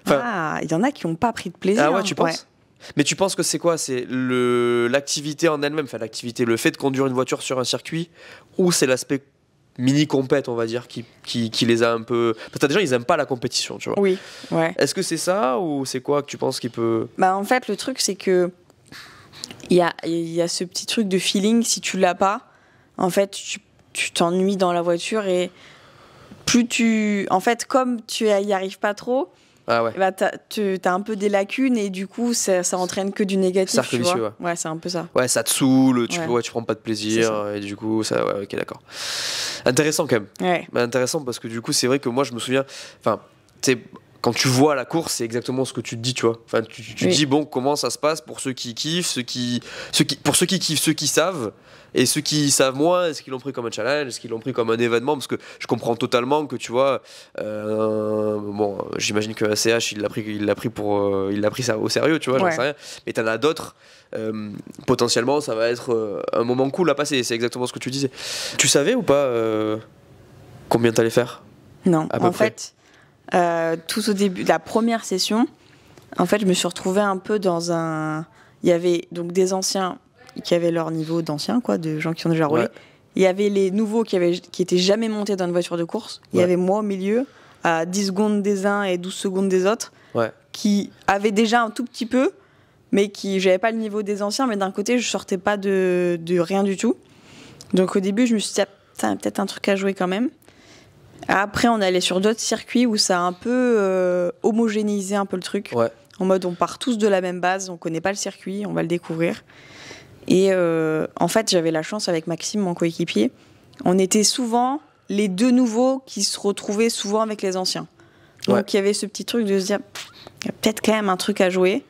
enfin, ah, il y en a qui n'ont pas pris de plaisir. Ah ouais, tu penses Mais tu penses que c'est quoi C'est l'activité en elle-même, enfin l'activité, le fait de conduire une voiture sur un circuit, ou c'est l'aspect mini compète on va dire qui, qui, les a un peu parce que des gens ils aiment pas la compétition tu vois oui ouais est-ce que c'est ça ou c'est quoi que tu penses qu'il peut bah en fait le truc c'est que il y a, y a ce petit truc de feeling si tu l'as pas en fait tu t'ennuies dans la voiture et plus tu en fait comme tu y arrives pas trop ah bah, tu un peu des lacunes et du coup, ça, entraîne que du négatif. ouais. c'est un peu ça. Ouais, ça te saoule, tu, vois tu prends pas de plaisir et du coup, ça. Ouais, ok, d'accord. Intéressant quand même. Ouais. Bah, intéressant parce que du coup, c'est vrai que moi, je me souviens. Enfin, tu quand tu vois la course, c'est exactement ce que tu te dis, tu vois. Enfin, tu, tu dis bon, comment ça se passe pour ceux qui kiffent, ceux qui, ceux qui, pour ceux qui kiffent, ceux qui savent, et ceux qui savent moins, est-ce qu'ils l'ont pris comme un challenge, est-ce qu'ils l'ont pris comme un événement, parce que je comprends totalement que tu vois, euh, bon, j'imagine que CH, il l'a pris, il l'a pris pour, euh, il l'a pris ça au sérieux, tu vois, ouais. j'en sais rien. Mais t'en as d'autres. Euh, potentiellement, ça va être un moment cool à passer. C'est exactement ce que tu disais. Tu savais ou pas combien t'allais faire Non. en fait, euh, tout au début la première session, en fait, je me suis retrouvée un peu dans un. Il y avait donc des anciens qui avaient leur niveau d'anciens, quoi, de gens qui ont déjà roulé. Il y avait les nouveaux qui, avaient, qui étaient jamais montés dans une voiture de course. Il y avait moi au milieu, à 10 secondes des uns et 12 secondes des autres, qui avaient déjà un tout petit peu, mais qui. J'avais pas le niveau des anciens, mais d'un côté, je sortais pas de, rien du tout. Donc au début, je me suis dit, ah, peut-être un truc à jouer quand même. Après, on allait sur d'autres circuits où ça a un peu euh, homogénéisé un peu le truc. En mode, on part tous de la même base, on connaît pas le circuit, on va le découvrir. Et euh, en fait, j'avais la chance avec Maxime, mon coéquipier, on était souvent les deux nouveaux qui se retrouvaient souvent avec les anciens. Donc, il y avait ce petit truc de se dire, il y a peut-être quand même un truc à jouer.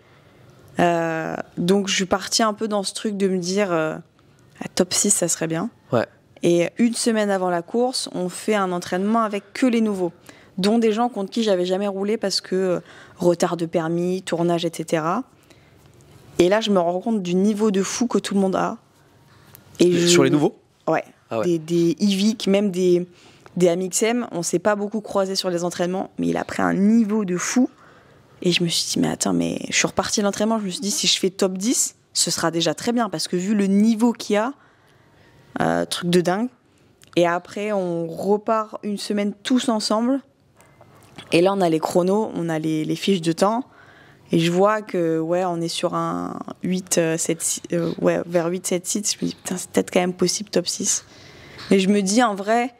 Euh, donc, je suis partie un peu dans ce truc de me dire, à top 6, ça serait bien. Et une semaine avant la course, on fait un entraînement avec que les nouveaux, dont des gens contre qui j'avais jamais roulé parce que euh, retard de permis, tournage, etc. Et là, je me rends compte du niveau de fou que tout le monde a. Et Sur les nouveaux ah Ouais. Des, des Ivic, même des, des Amixem, on s'est pas beaucoup croisé sur les entraînements, mais il a pris un niveau de fou. Et je me suis dit, mais attends, mais je suis reparti l'entraînement, je me suis dit, si je fais top 10, ce sera déjà très bien, parce que vu le niveau qu'il y a, euh, truc de dingue. Et après, on repart une semaine tous ensemble. Et là, on a les chronos, on a les, fiches de temps. Et je vois que, ouais, on est sur un 8, 7, euh, euh, ouais, vers 8, 7, 6. Je me dis, putain, c'est peut-être quand même possible top 6. Mais je me dis, en vrai,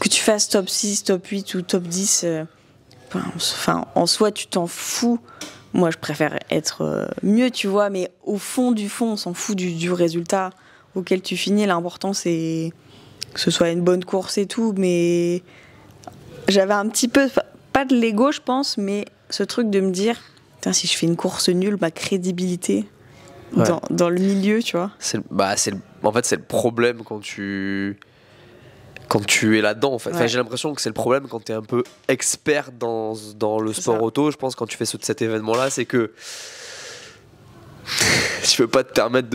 que tu fasses top 6, top 8 ou top 10, enfin, en soi, tu t'en fous. Moi, je préfère être mieux, tu vois, mais au fond du fond, on s'en fout du résultat auquel tu finis. L'important, c'est que ce soit une bonne course et tout. Mais j'avais un petit peu, pas de l'ego, je pense, mais ce truc de me dire, si je fais une course nulle, ma crédibilité dans, dans, le milieu, tu vois. C'est, bah, c'est, en fait, c'est le problème quand tu quand tu es là-dedans. En fait. j'ai l'impression que c'est le problème quand tu es un peu expert dans, dans le sport auto. Je pense quand tu fais ce, cet événement-là, c'est que tu peux pas te permettre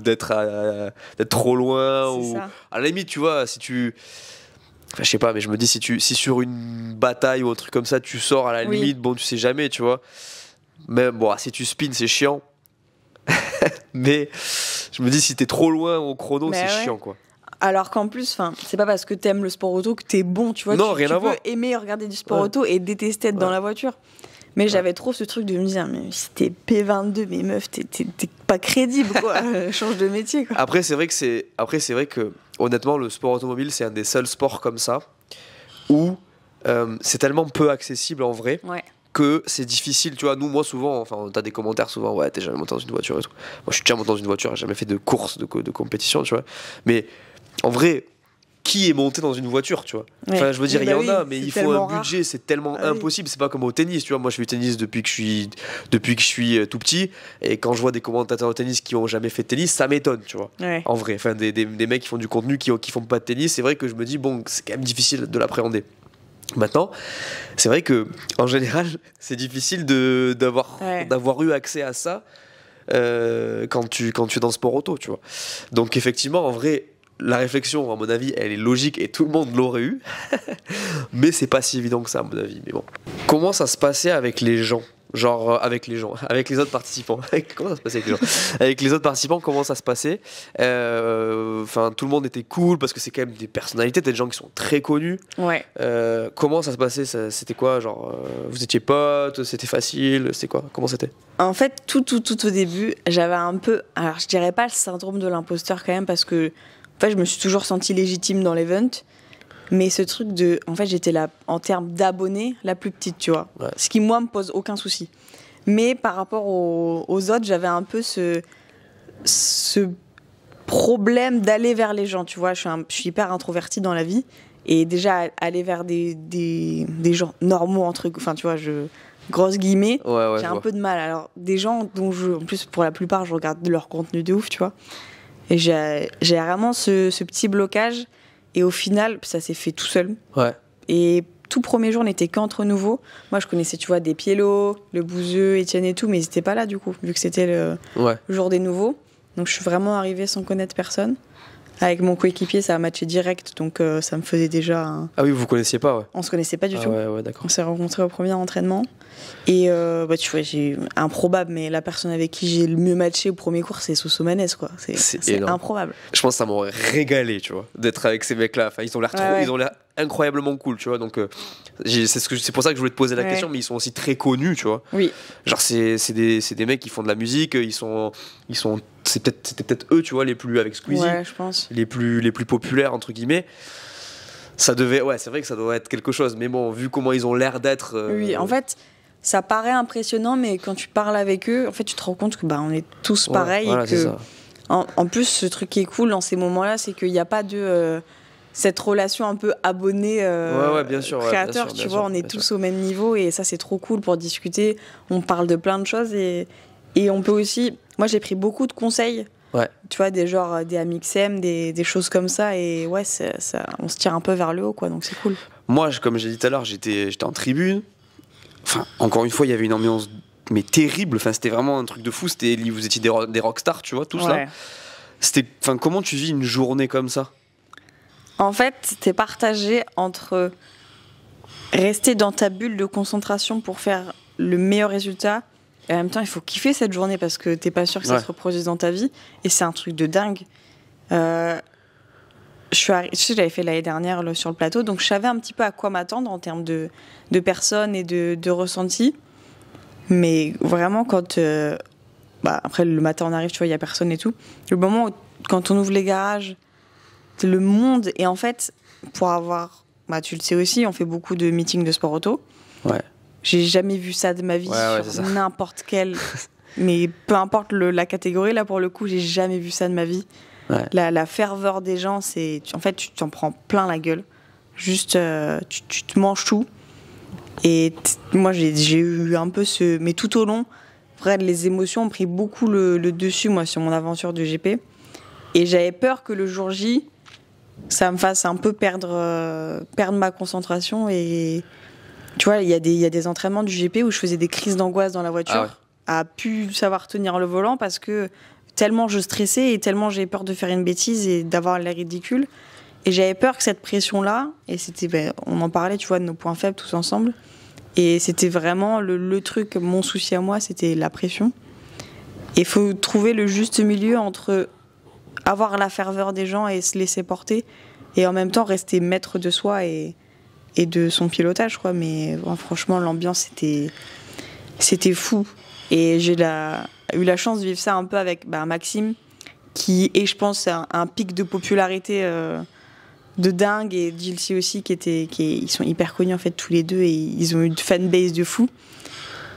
d'être d'être trop loin ou à la limite, tu vois, si tu je sais pas, mais je me dis si tu si sur une bataille ou un truc comme ça, tu sors à la limite, bon, tu sais jamais, tu vois. Même bon, si tu spins, c'est chiant. mais je me dis si t'es trop loin au chrono, c'est chiant quoi. Alors qu'en plus, enfin, c'est pas parce que t'aimes le sport auto que t'es bon, tu vois. Non, tu, tu peux aimer regarder du sport auto et détester être dans la voiture. Mais j'avais trop ce truc de me dire, mais si t'es P22, mais meuf, t'es pas crédible, quoi. Euh, change de métier, quoi. Après, c'est vrai que c'est. Après, c'est vrai que, honnêtement, le sport automobile, c'est un des seuls sports comme ça où euh, c'est tellement peu accessible en vrai. Que c'est difficile, tu vois. Nous, moi, souvent, enfin, t'as des commentaires souvent, ouais, t'es jamais monté dans une voiture et tout. Moi, je suis déjà monté dans une voiture, j'ai jamais fait de course, de, de compétition, tu vois. Mais en vrai, qui est monté dans une voiture, tu vois. Enfin, je veux dire, il y bah en a, mais il faut un budget, c'est tellement ah impossible. C'est pas comme au tennis, tu vois. Moi, je fais du tennis depuis que je suis, depuis que je suis euh, tout petit, et quand je vois des commentateurs de tennis qui ont jamais fait de tennis, ça m'étonne, tu vois. En vrai, enfin, des, des, des, mecs qui font du contenu qui, qui font pas de tennis, c'est vrai que je me dis bon, c'est quand même difficile de l'appréhender. Maintenant, c'est vrai que en général, c'est difficile de, d'avoir, d'avoir eu accès à ça. Euh, quand, tu, quand tu es dans le sport auto, tu vois. Donc effectivement, en vrai, la réflexion, à mon avis, elle est logique et tout le monde l'aurait eu. mais c'est pas si évident que ça, à mon avis. Mais bon. Comment ça se passait avec les gens Genre euh, avec les gens, avec les autres participants. comment ça se passait avec les gens Avec les autres participants, comment ça se passait Enfin, tout le monde était cool parce que c'est quand même des personnalités, des gens qui sont très connus. Ouais. Euh, comment ça se passait C'était quoi Genre, euh, vous étiez potes C'était facile C'était quoi Comment c'était En fait, tout, tout, tout au début, j'avais un peu. Alors, je dirais pas le syndrome de l'imposteur quand même parce que fait, je me suis toujours sentie légitime dans l'event. Mais ce truc de. En fait, j'étais là, en termes d'abonnés, la plus petite, tu vois. Ce qui, moi, me pose aucun souci. Mais par rapport aux, autres, j'avais un peu ce. ce problème d'aller vers les gens, tu vois. Je suis, hyper introvertie dans la vie. Et déjà, aller vers des, des, gens normaux, entre. Enfin, tu vois, je grosse guillemets, j'ai un peu de mal. Alors, des gens dont je, en plus, pour la plupart, je regarde leur contenu de ouf, tu vois. Et j'ai vraiment ce, petit blocage. Et au final, ça s'est fait tout seul. Et tout premier jour, on n'était qu'entre nouveaux. Moi, je connaissais, tu vois, des Pielo, le Bouzeux, Étienne et tout, mais ils n'étaient pas là, du coup, vu que c'était le jour des nouveaux. Donc, je suis vraiment arrivée sans connaître personne. Avec mon coéquipier, ça a matché direct, donc euh, ça me faisait déjà. Ah oui, vous connaissiez pas, ouais. On se connaissait pas du ah tout. On s'est rencontrés au premier entraînement. Et euh, bah, tu vois, j'ai improbable, mais la personne avec qui j'ai le mieux matché au premier cours, c'est Sosomanes, quoi. C'est improbable. Je pense que ça m'aurait régalé, tu vois, d'être avec ces mecs-là. Enfin, ils ont l'air ils ont incroyablement cool, tu vois. Donc, euh, c'est ce pour ça que je voulais te poser la question, mais ils sont aussi très connus, tu vois. Oui. Genre, c'est des, des, mecs qui font de la musique, ils sont. Ils sont C'était peut-être peut eux, tu vois, les plus avec Squeezie. je pense. Les plus, les plus populaires, entre guillemets ça devait ouais c'est vrai que ça doit être quelque chose mais bon vu comment ils ont l'air d'être euh, oui en fait ça paraît impressionnant, mais quand tu parles avec eux, en fait, tu te rends compte que bah, on est tous pareils. en, plus, ce truc qui est cool dans ces moments-là, c'est qu'il n'y a pas de euh, cette relation un peu abonné euh, bien sûr, créateur. tu vois, on est tous au même niveau et ça, c'est trop cool pour discuter. On parle de plein de choses et, et on peut aussi. Moi, j'ai pris beaucoup de conseils. Tu vois, des genres, euh, des Amixem, des, des choses comme ça. Et ouais, ça, on se tire un peu vers le haut, quoi. Donc, c'est cool. Moi, comme j'ai dit tout à l'heure, j'étais en tribune. Enfin, encore une fois, il y avait une ambiance mais terrible. Enfin, c'était vraiment un truc de fou. C'était vous étiez des, rockstars, tu vois, tout ça. C'était, enfin, comment tu vis une journée comme ça En fait, c'était partagé entre rester dans ta bulle de concentration pour faire le meilleur résultat. Et en même temps, il faut kiffer cette journée parce que t'es pas sûr que ça se reproduise dans ta vie. Et c'est un truc de dingue. Euh, je suis fait l'année dernière sur le plateau, donc je savais un petit peu à quoi m'attendre en termes de, de personnes et de, ressentis. Mais vraiment, quand. Euh, bah, après, le matin, on arrive, tu vois, il n'y a personne et tout. Le moment où, quand on ouvre les garages, le monde. Et en fait, pour avoir. Bah, tu le sais aussi, on fait beaucoup de meetings de sport auto. Ouais. J'ai jamais vu ça de ma vie sur n'importe quel. Mais peu importe la catégorie, là, pour le coup, j'ai jamais vu ça de ma vie. La, ferveur des gens, c'est. En fait, tu t'en prends plein la gueule. Juste, euh, tu, te manges tout. Et moi, j'ai eu un peu ce. Mais tout au long, vrai, les émotions ont pris beaucoup le, dessus, moi, sur mon aventure du GP. Et j'avais peur que le jour J, ça me fasse un peu perdre, euh, ma concentration. Et tu vois, il y, y, a des entraînements du GP où je faisais des crises d'angoisse dans la voiture, a ah pu savoir tenir le volant parce que tellement je stressais et tellement j'avais peur de faire une bêtise et d'avoir l'air ridicule. Et j'avais peur que cette pression-là, et c'était, ben, on en parlait, tu vois, de nos points faibles tous ensemble. Et c'était vraiment le, truc, mon souci à moi, c'était la pression. il faut trouver le juste milieu entre avoir la ferveur des gens et se laisser porter, et en même temps rester maître de soi et, de son pilotage, quoi. Mais franchement, l'ambiance, c'était, c'était fou. Et j'ai la, eu la chance de vivre ça un peu avec bah, Maxime, qui est, je pense, un, un pic de popularité euh, de dingue, et Jilcy aussi, qui était, qui ils sont hyper connus en fait tous les deux, et ils ont eu une fanbase de fou.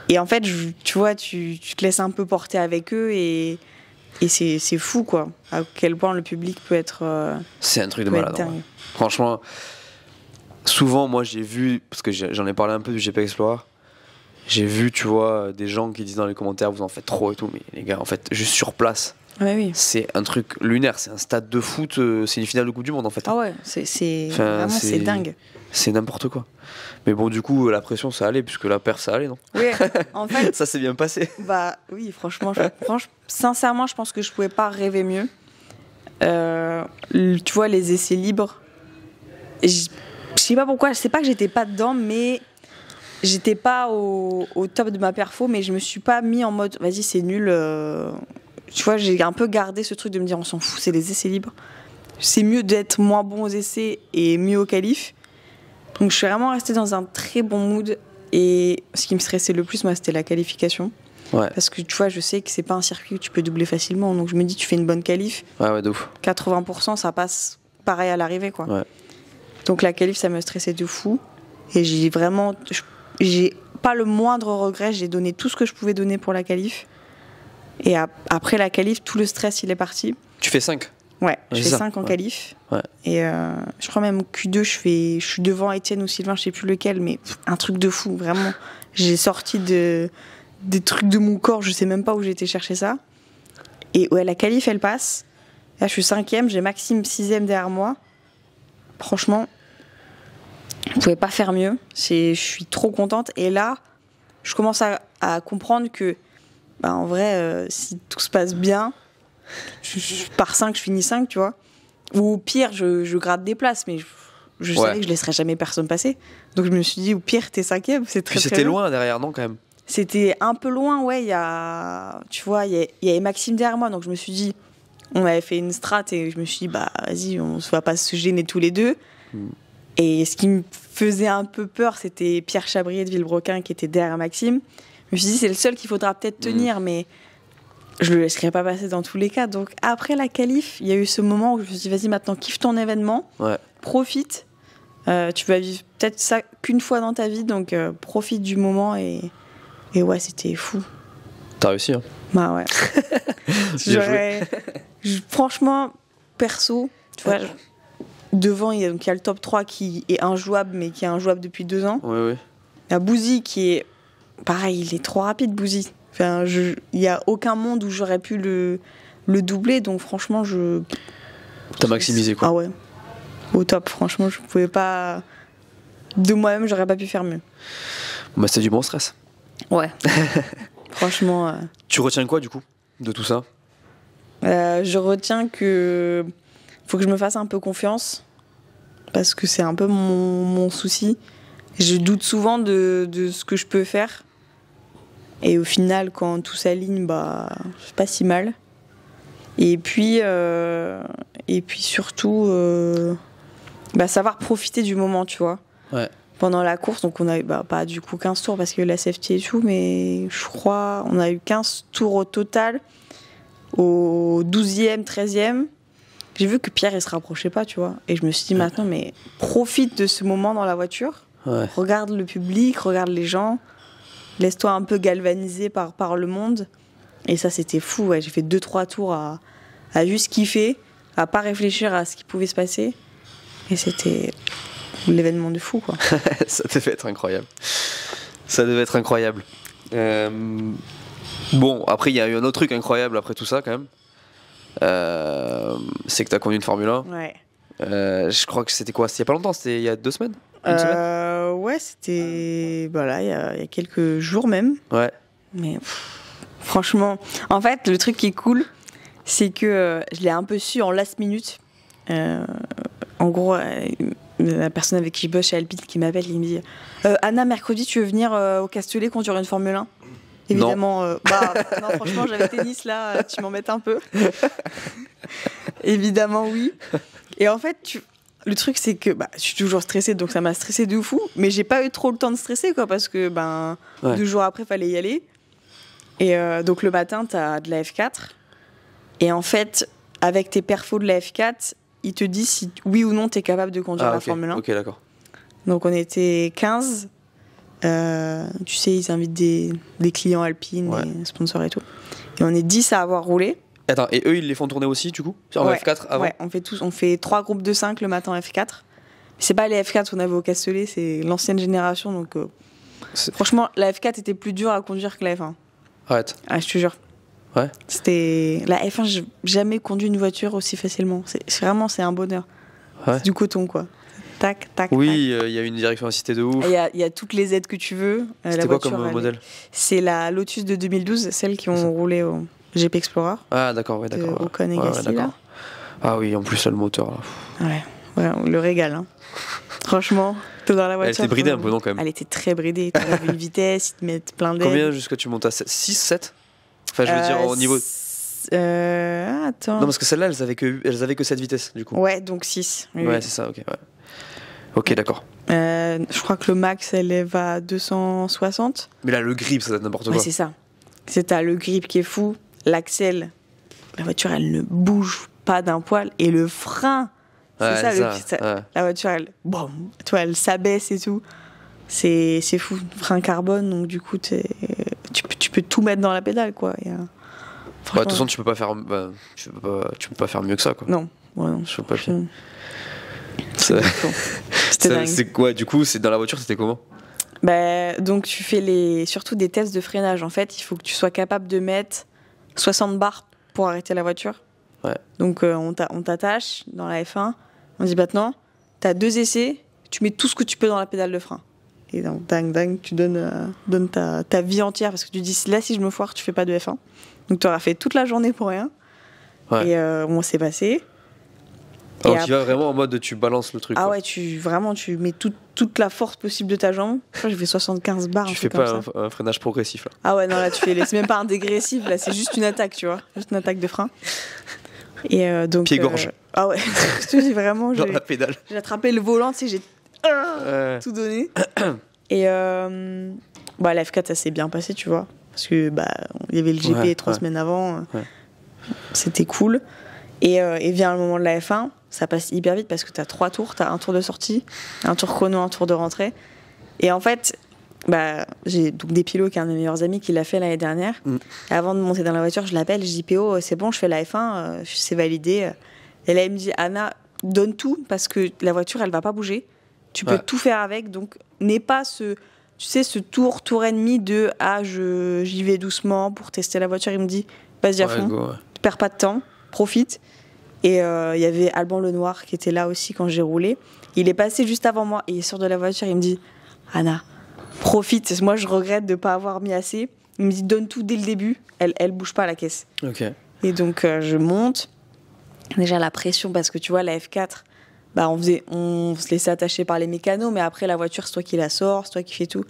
Et en fait, tu vois, tu, te laisses un peu porter avec eux, et, et c'est fou, quoi, à quel point le public peut être. Euh, c'est un truc de malade. Franchement, souvent, moi, j'ai vu, parce que j'en ai parlé un peu du GP Explorer, j'ai vu, tu vois, des gens qui disent dans les commentaires, vous en faites trop et tout, mais les gars, en fait, juste sur place. oui. C'est un truc lunaire, c'est un stade de foot, euh, c'est une finale de Coupe du Monde en fait. Ah ouais, c'est c'est dingue. C'est n'importe quoi. Mais bon, du coup, la pression ça allait, puisque la paire ça allait, non Oui, en fait. ça s'est bien passé. Bah oui, franchement, sincèrement, je pense que je pouvais pas rêver mieux. Euh, tu vois, les essais libres, je sais pas pourquoi, je sais pas que j'étais pas dedans, mais j'étais pas au, top de ma perfo, mais je me suis pas mis en mode vas-y, c'est nul. Euh, tu vois, j'ai un peu gardé ce truc de me dire on s'en fout, c'est les essais libres. C'est mieux d'être moins bon aux essais et mieux au qualif. Donc je suis vraiment restée dans un très bon mood. Et ce qui me stressait le plus, moi, c'était la qualification. Parce que tu vois, je sais que c'est pas un circuit où tu peux doubler facilement. Donc je me dis, tu fais une bonne qualif. Ouais, ouais, de ouf. 80%, ça passe pareil à l'arrivée, quoi. Donc la qualif, ça me stressait de fou. Et j'ai vraiment j'ai pas le moindre regret, j'ai donné tout ce que je pouvais donner pour la qualif. Et après la qualif, tout le stress, il est parti. Tu fais 5 Ouais, je fais 5 en qualif. Ouais. Et euh, je crois même Q2, je, fais, je suis devant Étienne ou Sylvain, je sais plus lequel, mais un truc de fou, vraiment. J'ai sorti de, des trucs de mon corps, je sais même pas où j'ai été chercher ça. Et ouais, la qualif, elle passe. Là, je suis cinquième, j'ai Maxime 6ème derrière moi. Franchement, ne pouvais pas faire mieux. Je suis trop contente. Et là, je commence à, comprendre que, ben, en vrai, euh, si tout se passe bien, je, 5, je finis 5, tu vois. Ou au pire, je, gratte des places, mais je, savais que je laisserais jamais personne passer. Donc je me suis dit, au pire, t'es cinquième, c'est très, C'était loin derrière, non, quand même C'était un peu loin, ouais. Il y a, tu vois, il y, avait Maxime derrière moi, donc je me suis dit, on avait fait une strat et je me suis dit, bah vas-y, on se va pas se gêner tous les deux. Hmm. Et ce qui me faisait un peu peur, c'était Pierre Chabrier de Villebroquin qui était derrière Maxime. Je me suis dit, c'est le seul qu'il faudra peut-être mm. tenir, mais je le laisserai pas passer dans tous les cas. Donc après la qualif, il y a eu ce moment où je me suis dit, vas-y, maintenant, kiffe ton événement, profite. Euh, tu vas vivre peut-être ça qu'une fois dans ta vie, donc euh, profite du moment. Et, ouais, c'était fou. T'as réussi, hein Bah ouais. Franchement, perso, tu vois, Devant, il y, a, donc, il y a le top 3 qui est injouable, mais qui est injouable depuis deux ans. Oui, oui. Il y a Bouzy qui est. Pareil, il est trop rapide, Bouzy. Enfin, il n'y a aucun monde où j'aurais pu le... le doubler, donc franchement, je. T'as maximisé quoi Ah ouais. Au top, franchement, je pouvais pas. De moi-même, j'aurais pas pu faire mieux. Bah, c'était c'est du bon stress. Ouais. franchement. Euh. Tu retiens quoi du coup de tout ça euh, Je retiens que. Faut que je me fasse un peu confiance parce que c'est un peu mon, souci. Je doute souvent de, de, ce que je peux faire. Et au final, quand tout s'aligne, bah, c'est pas si mal. Et puis, euh, et puis surtout, euh, bah, savoir profiter du moment, tu vois. Pendant la course, donc on a eu bah, pas du coup 15 tours parce que la safety et tout, mais je crois on a eu 15 tours au total au 12e, 13e j'ai vu que Pierre, il se rapprochait pas, tu vois. Et je me suis dit maintenant, mais profite de ce moment dans la voiture. Regarde le public, regarde les gens. Laisse-toi un peu galvaniser par, par le monde. Et ça, c'était fou. Ouais. J'ai fait deux, trois tours à, à juste kiffer, à pas réfléchir à ce qui pouvait se passer. Et c'était l'événement de fou, quoi. ça devait être incroyable. Ça devait être incroyable. Euh, bon, après, il y a eu un autre truc incroyable après tout ça, quand même. Euh, c'est que tu as conduit une Formule 1. Ouais. Euh, je crois que c'était quoi C'était il y a pas longtemps, c'était il y a deux semaines Une euh, Ouais, c'était voilà, il y, a, quelques jours même. Ouais. Mais franchement, en fait, le truc qui est cool, c'est que je l'ai un peu su en last minute. en gros, la personne avec qui je bosse chez Alpine qui m'appelle, il me dit Anna, mercredi, tu veux venir au Castellet conduire une Formule 1 Évidemment, euh, bah, non. franchement, j'avais tennis là, euh, tu m'embêtes un peu. Évidemment, oui. Et en fait, le truc, c'est que bah, je suis toujours stressée, donc ça m'a stressée de fou. Mais j'ai pas eu trop le temps de stresser, quoi, parce que ben, deux jours après, fallait y aller. Et euh, donc le matin, tu as de la F4. Et en fait, avec tes perfos de la F4, il te dit si oui ou non tu es capable de conduire ah, la Formule 1. Ok, d'accord. Donc on était 15 euh, tu sais, ils invitent des, clients alpines, ouais. des sponsors et tout. Et on est 10 à avoir roulé. et eux, ils les font tourner aussi, du coup En F4 avant Ouais, on fait, tous, on fait 3 groupes de 5 le matin en F4. C'est pas les F4 qu'on avait au Castellet, c'est l'ancienne génération. Donc, euh, franchement, la F4 était plus dure à conduire que la F1. Arrête. Ah, je te jure. C'était la F1, j'ai jamais conduit une voiture aussi facilement. C'est vraiment c'est un bonheur. C'est du coton quoi. Oui, euh, il y a une direction assistée de ouf. Il y, a toutes les aides que tu veux. Euh, C'était quoi comme modèle C'est la Lotus de 2012, celle qui ont roulé au GP Explorer. Ah, d'accord, ouais, d'accord. Ouais. Ocon Ah oui, en plus, le moteur, là. Ouais, le régal Hein. Franchement, t'es dans la voiture. Elle était bridée un hein. peu, non, quand même Elle était très bridée. Tu T'avais une vitesse, ils te mettent plein d'aides. Combien que tu montes à 6, 7 Enfin, je veux dire, au euh, niveau. attends. Non, parce que celle là elles avaient, que, elles avaient 7 vitesses, du coup. Ouais, donc 6. ouais, c'est ça, ok. Ouais. Ok, d'accord. Euh, je crois que le max elle va à 260. Mais là, le grip, ça n'importe quoi. c'est ça. C'est à le grip qui est fou, l'axel, la voiture, elle ne bouge pas d'un poil, et le frein, c'est ça, la voiture, elle, bon, Toi elle s'abaisse et tout. C'est fou, frein carbone, donc du coup, tu, tu, peux tout mettre dans la pédale, quoi. Bah, de toute façon, tu peux pas faire, bah, tu, peux pas, faire mieux que ça, quoi. Non, ouais, non sur le papier. C'est c'est quoi Du coup, c'est dans la voiture, c'était comment bah, donc tu fais les surtout des tests de freinage en fait, il faut que tu sois capable de mettre 60 bars pour arrêter la voiture. Ouais. Donc euh, on t'attache dans la F1, on dit maintenant, bah, tu as deux essais, tu mets tout ce que tu peux dans la pédale de frein. Et donc dingue dingue tu donnes, euh, ta, vie entière parce que tu dis là si je me foire, tu fais pas de F1. Donc tu auras fait toute la journée pour rien. Et euh, on s'est passé tu vas vraiment en mode tu balances le truc. Ah ouais, tu, vraiment, tu mets toute la force possible de ta jambe. Je j'ai fait 75 barres. Tu fais pas un, freinage progressif là. Ah ouais, non, là, tu fais c'est même pas un dégressif, là, c'est juste une attaque, tu vois. Juste une attaque de frein. Et euh, donc. Pied-gorge. Euh, ah ouais, j'ai vraiment. Dans la pédale. J'ai attrapé le volant, tu sais, j'ai ah, tout donné. Et euh, bah, la F4, ça s'est bien passé, tu vois. Parce que bah, il y avait le GP trois semaines avant. C'était cool. Euh, et, vient le moment de la F1, ça passe hyper vite parce que tu as trois tours, tu as un tour de sortie, un tour chrono, un tour de rentrée. Et en fait, bah, j'ai donc des pilotes qui est un de mes meilleurs amis qui l'a fait l'année dernière. Mm. Avant de monter dans la voiture, je l'appelle, je dis PO, c'est bon, je fais la F1, c'est euh, validé. Et là, il me dit Anna, donne tout parce que la voiture, elle va pas bouger. Tu peux tout faire avec, donc n'aie pas ce, tu sais, ce tour, tour demi de ah, j'y vais doucement pour tester la voiture. Il me dit vas-y à fond, tu perds pas de temps profite. Et euh, il y avait Alban Lenoir qui était là aussi quand j'ai roulé. Il est passé juste avant moi et il sort de la voiture. Il me dit Anna, profite. Moi, je regrette de ne pas avoir mis assez. Il me dit Donne tout dès le début. Elle elle bouge pas la caisse. Et donc, euh, je monte. Déjà, la pression, parce que tu vois, la F4, bah, on, faisait, on se laissait attacher par les mécanos, mais après, la voiture, c'est toi qui la sors, c'est toi qui fais tout.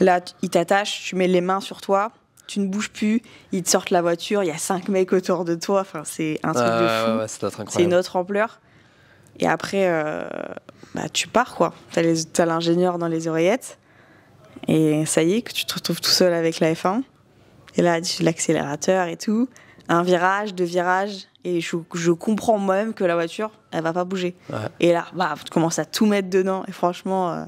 Là, il t'attache, tu mets les mains sur toi tu ne bouges plus, ils te sortent la voiture, il y a cinq mecs autour de toi, enfin, c'est un truc de fou. c'est une autre ampleur. Et après, euh, bah, tu pars, quoi. T'as l'ingénieur dans les oreillettes, et ça y est, que tu te retrouves tout seul avec la F1. Et là, l'accélérateur et tout, un virage, deux virages, et je, comprends moi-même que la voiture, elle va pas bouger. Et là, bah, tu commences à tout mettre dedans, et franchement... Euh,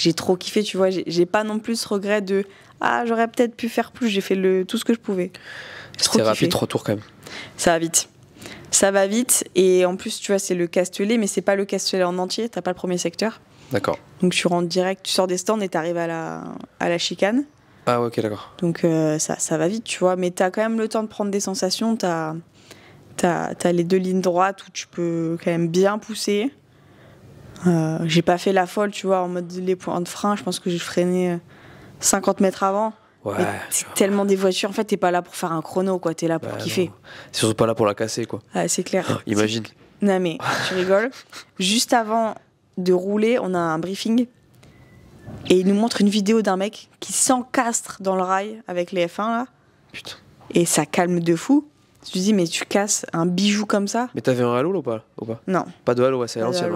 j'ai trop kiffé, tu vois. J'ai pas non plus regret de ah j'aurais peut-être pu faire plus. J'ai fait le tout ce que je pouvais. C'était rapide, trois quand même. Ça va vite. Ça va vite et en plus tu vois c'est le Castellet mais c'est pas le Castellet en entier. T'as pas le premier secteur. D'accord. Donc tu rentres direct, tu sors des stands et t'arrives à la à la chicane. Ah ouais, ok d'accord. Donc euh, ça ça va vite tu vois mais t'as quand même le temps de prendre des sensations. T'as t'as as les deux lignes droites où tu peux quand même bien pousser. Euh, j'ai pas fait la folle, tu vois, en mode les points de frein. Je pense que j'ai freiné euh, 50 mètres avant. c'est tellement des voitures. En fait, t'es pas là pour faire un chrono, quoi. T'es là pour kiffer. C'est surtout pas là pour la casser, quoi. Ah, c'est clair. imagine. Non, mais tu rigoles. Juste avant de rouler, on a un briefing. Et il nous montre une vidéo d'un mec qui s'encastre dans le rail avec les F1, là. Putain. Et ça calme de fou. Je dis, mais tu casses un bijou comme ça. Mais t'avais un halo ou pas, ou pas Non. Pas de halo, ouais, c'est l'ancienne.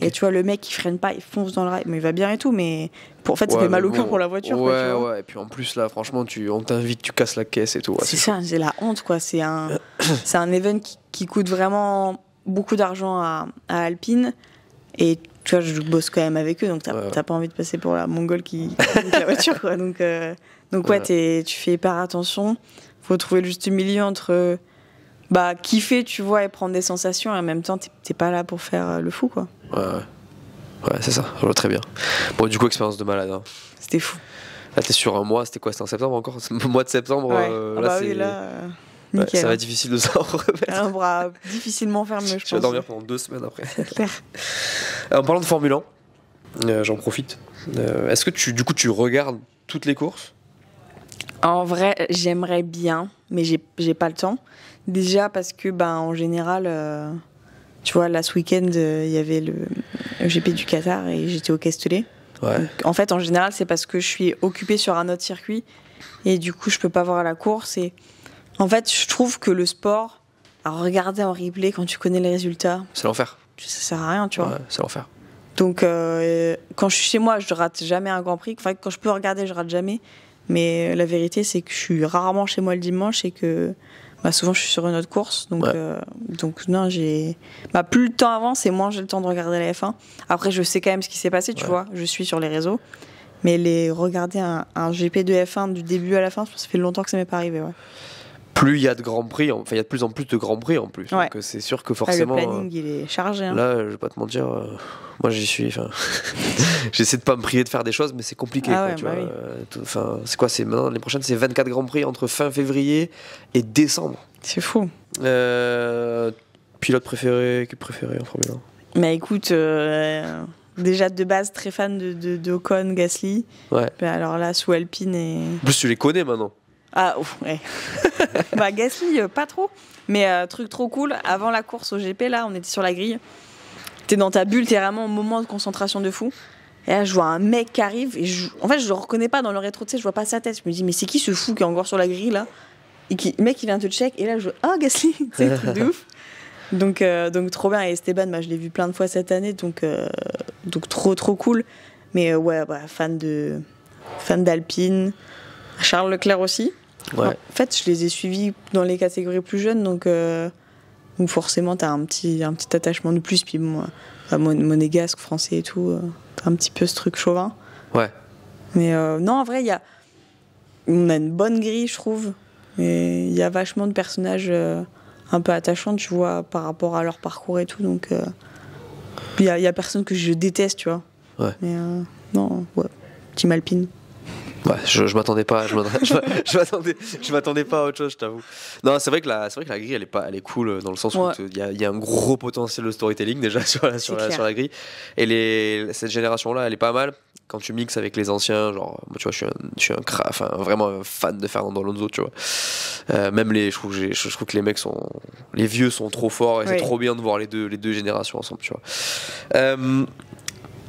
Et tu vois, le mec, il freine pas, il fonce dans le rail. Mais il va bien et tout, mais pour, en fait, ça mal au cœur pour la voiture. Ouais, ouais. Et puis en plus, là, franchement, tu, on t'invite, tu casses la caisse et tout. c'est ça, j'ai la honte, quoi. C'est un, c'est un event qui, coûte vraiment beaucoup d'argent à, Alpine. Et tu vois, je bosse quand même avec eux, donc t'as, pas envie de passer pour la mongole qui, la voiture, quoi. Donc, euh, donc ouais, tu fais hyper attention. Faut trouver le juste milieu entre bah, kiffer, tu vois, et prendre des sensations, et en même temps, t'es, pas là pour faire euh, le fou, quoi. Ouais, c'est ça, je vois très bien. Bon, du coup, expérience de malade. Hein. C'était fou. Là, t'es sur un mois, c'était quoi C'était en septembre encore Mois de septembre, euh, ah bah Oui, ça va être difficile de s'en remettre. Un ah, bras difficilement ferme, je, pense. Je vais dormir pendant deux semaines après. Euh, en parlant de Formule 1, euh, j'en profite. Est-ce que tu, du coup, tu regardes toutes les courses En vrai, j'aimerais bien, mais j'ai pas le temps. Déjà parce que, ben, en général, tu vois, là, ce week-end, euh, il y avait le GP du Qatar et j'étais au Castellet. Ouais. en fait, en général, c'est parce que je suis occupée sur un autre circuit et du coup, je peux pas voir la course. Et en fait, je trouve que le sport, à regarder en replay quand tu connais les résultats, c'est l'enfer. Ça sert à rien, tu vois. c'est l'enfer. Donc, euh, quand je suis chez moi, je rate jamais un Grand Prix. quand je peux regarder, je rate jamais. Mais la vérité, c'est que je suis rarement chez moi le dimanche et que bah, souvent je suis sur une autre course. Donc, euh, donc non, j'ai. Bah, plus le temps avance et moins j'ai le temps de regarder la F1. Après, je sais quand même ce qui s'est passé, tu vois. Je suis sur les réseaux. Mais les regarder un, GP de F1 du début à la fin, ça fait longtemps que ça m'est pas arrivé plus il y a de grands prix, enfin il y a de plus en plus de grands prix en plus. Donc euh, c'est sûr que forcément. le planning il est chargé. Hein. Là, je vais pas te mentir, euh, moi j'y suis. J'essaie de pas me prier de faire des choses, mais c'est compliqué. c'est quoi C'est maintenant les prochaines, c'est 24 grands prix entre fin février et décembre. C'est fou. Euh, pilote préféré, équipe préférée en Formule 1. Mais bah, écoute. déjà de base très fan de, de, de Ocon, Gasly. Ouais. Bah, alors là, sous Alpine et. En plus, tu les connais maintenant. Ah, ouais. bah, Gasly, euh, pas trop. Mais euh, truc trop cool, avant la course au GP, là, on était sur la grille. T'es dans ta bulle, t'es vraiment au moment de concentration de fou. Et là, je vois un mec qui arrive. Et je... En fait, je le reconnais pas dans le rétro, tu sais, je vois pas sa tête. Je me dis, mais c'est qui ce fou qui est encore sur la grille, là et qui... mec, il vient te check. Et là, je ah, oh, Gasly C'est trop truc de ouf. Donc, euh, donc, trop bien. Et Esteban, bah, je l'ai vu plein de fois cette année. Donc, donc trop, trop cool. Mais ouais, bah, fan de fan d'Alpine. Charles Leclerc aussi. En fait, je les ai suivis dans les catégories plus jeunes, donc, euh, forcément, t'as un petit, un petit attachement de plus. Puis bon, monégasque, français et tout, euh, t'as un petit peu ce truc chauvin. Ouais. Mais euh, non, en vrai, il y a, on a une bonne grille, je trouve. Et il y a vachement de personnages un peu attachants, tu vois, par rapport à leur parcours et tout. Donc, il y, a personne que je déteste, tu vois. Ouais. Mais non, ouais. Team Alpine je, m'attendais pas, je m'attendais, je m'attendais pas à autre chose, je t'avoue. Non, c'est vrai que la, c'est vrai que la grille, elle est pas, elle est cool euh, dans le sens où il y a, un gros potentiel de storytelling déjà sur la, sur la, sur la grille. Et les, cette génération-là, elle est pas mal. Quand tu mixes avec les anciens, genre, moi, tu vois, je suis un, je suis un vraiment fan de Fernando Alonso, tu vois. Euh, même les, je trouve, que les mecs sont, les vieux sont trop forts et c'est trop bien de voir les deux, les deux générations ensemble, tu vois. Euh,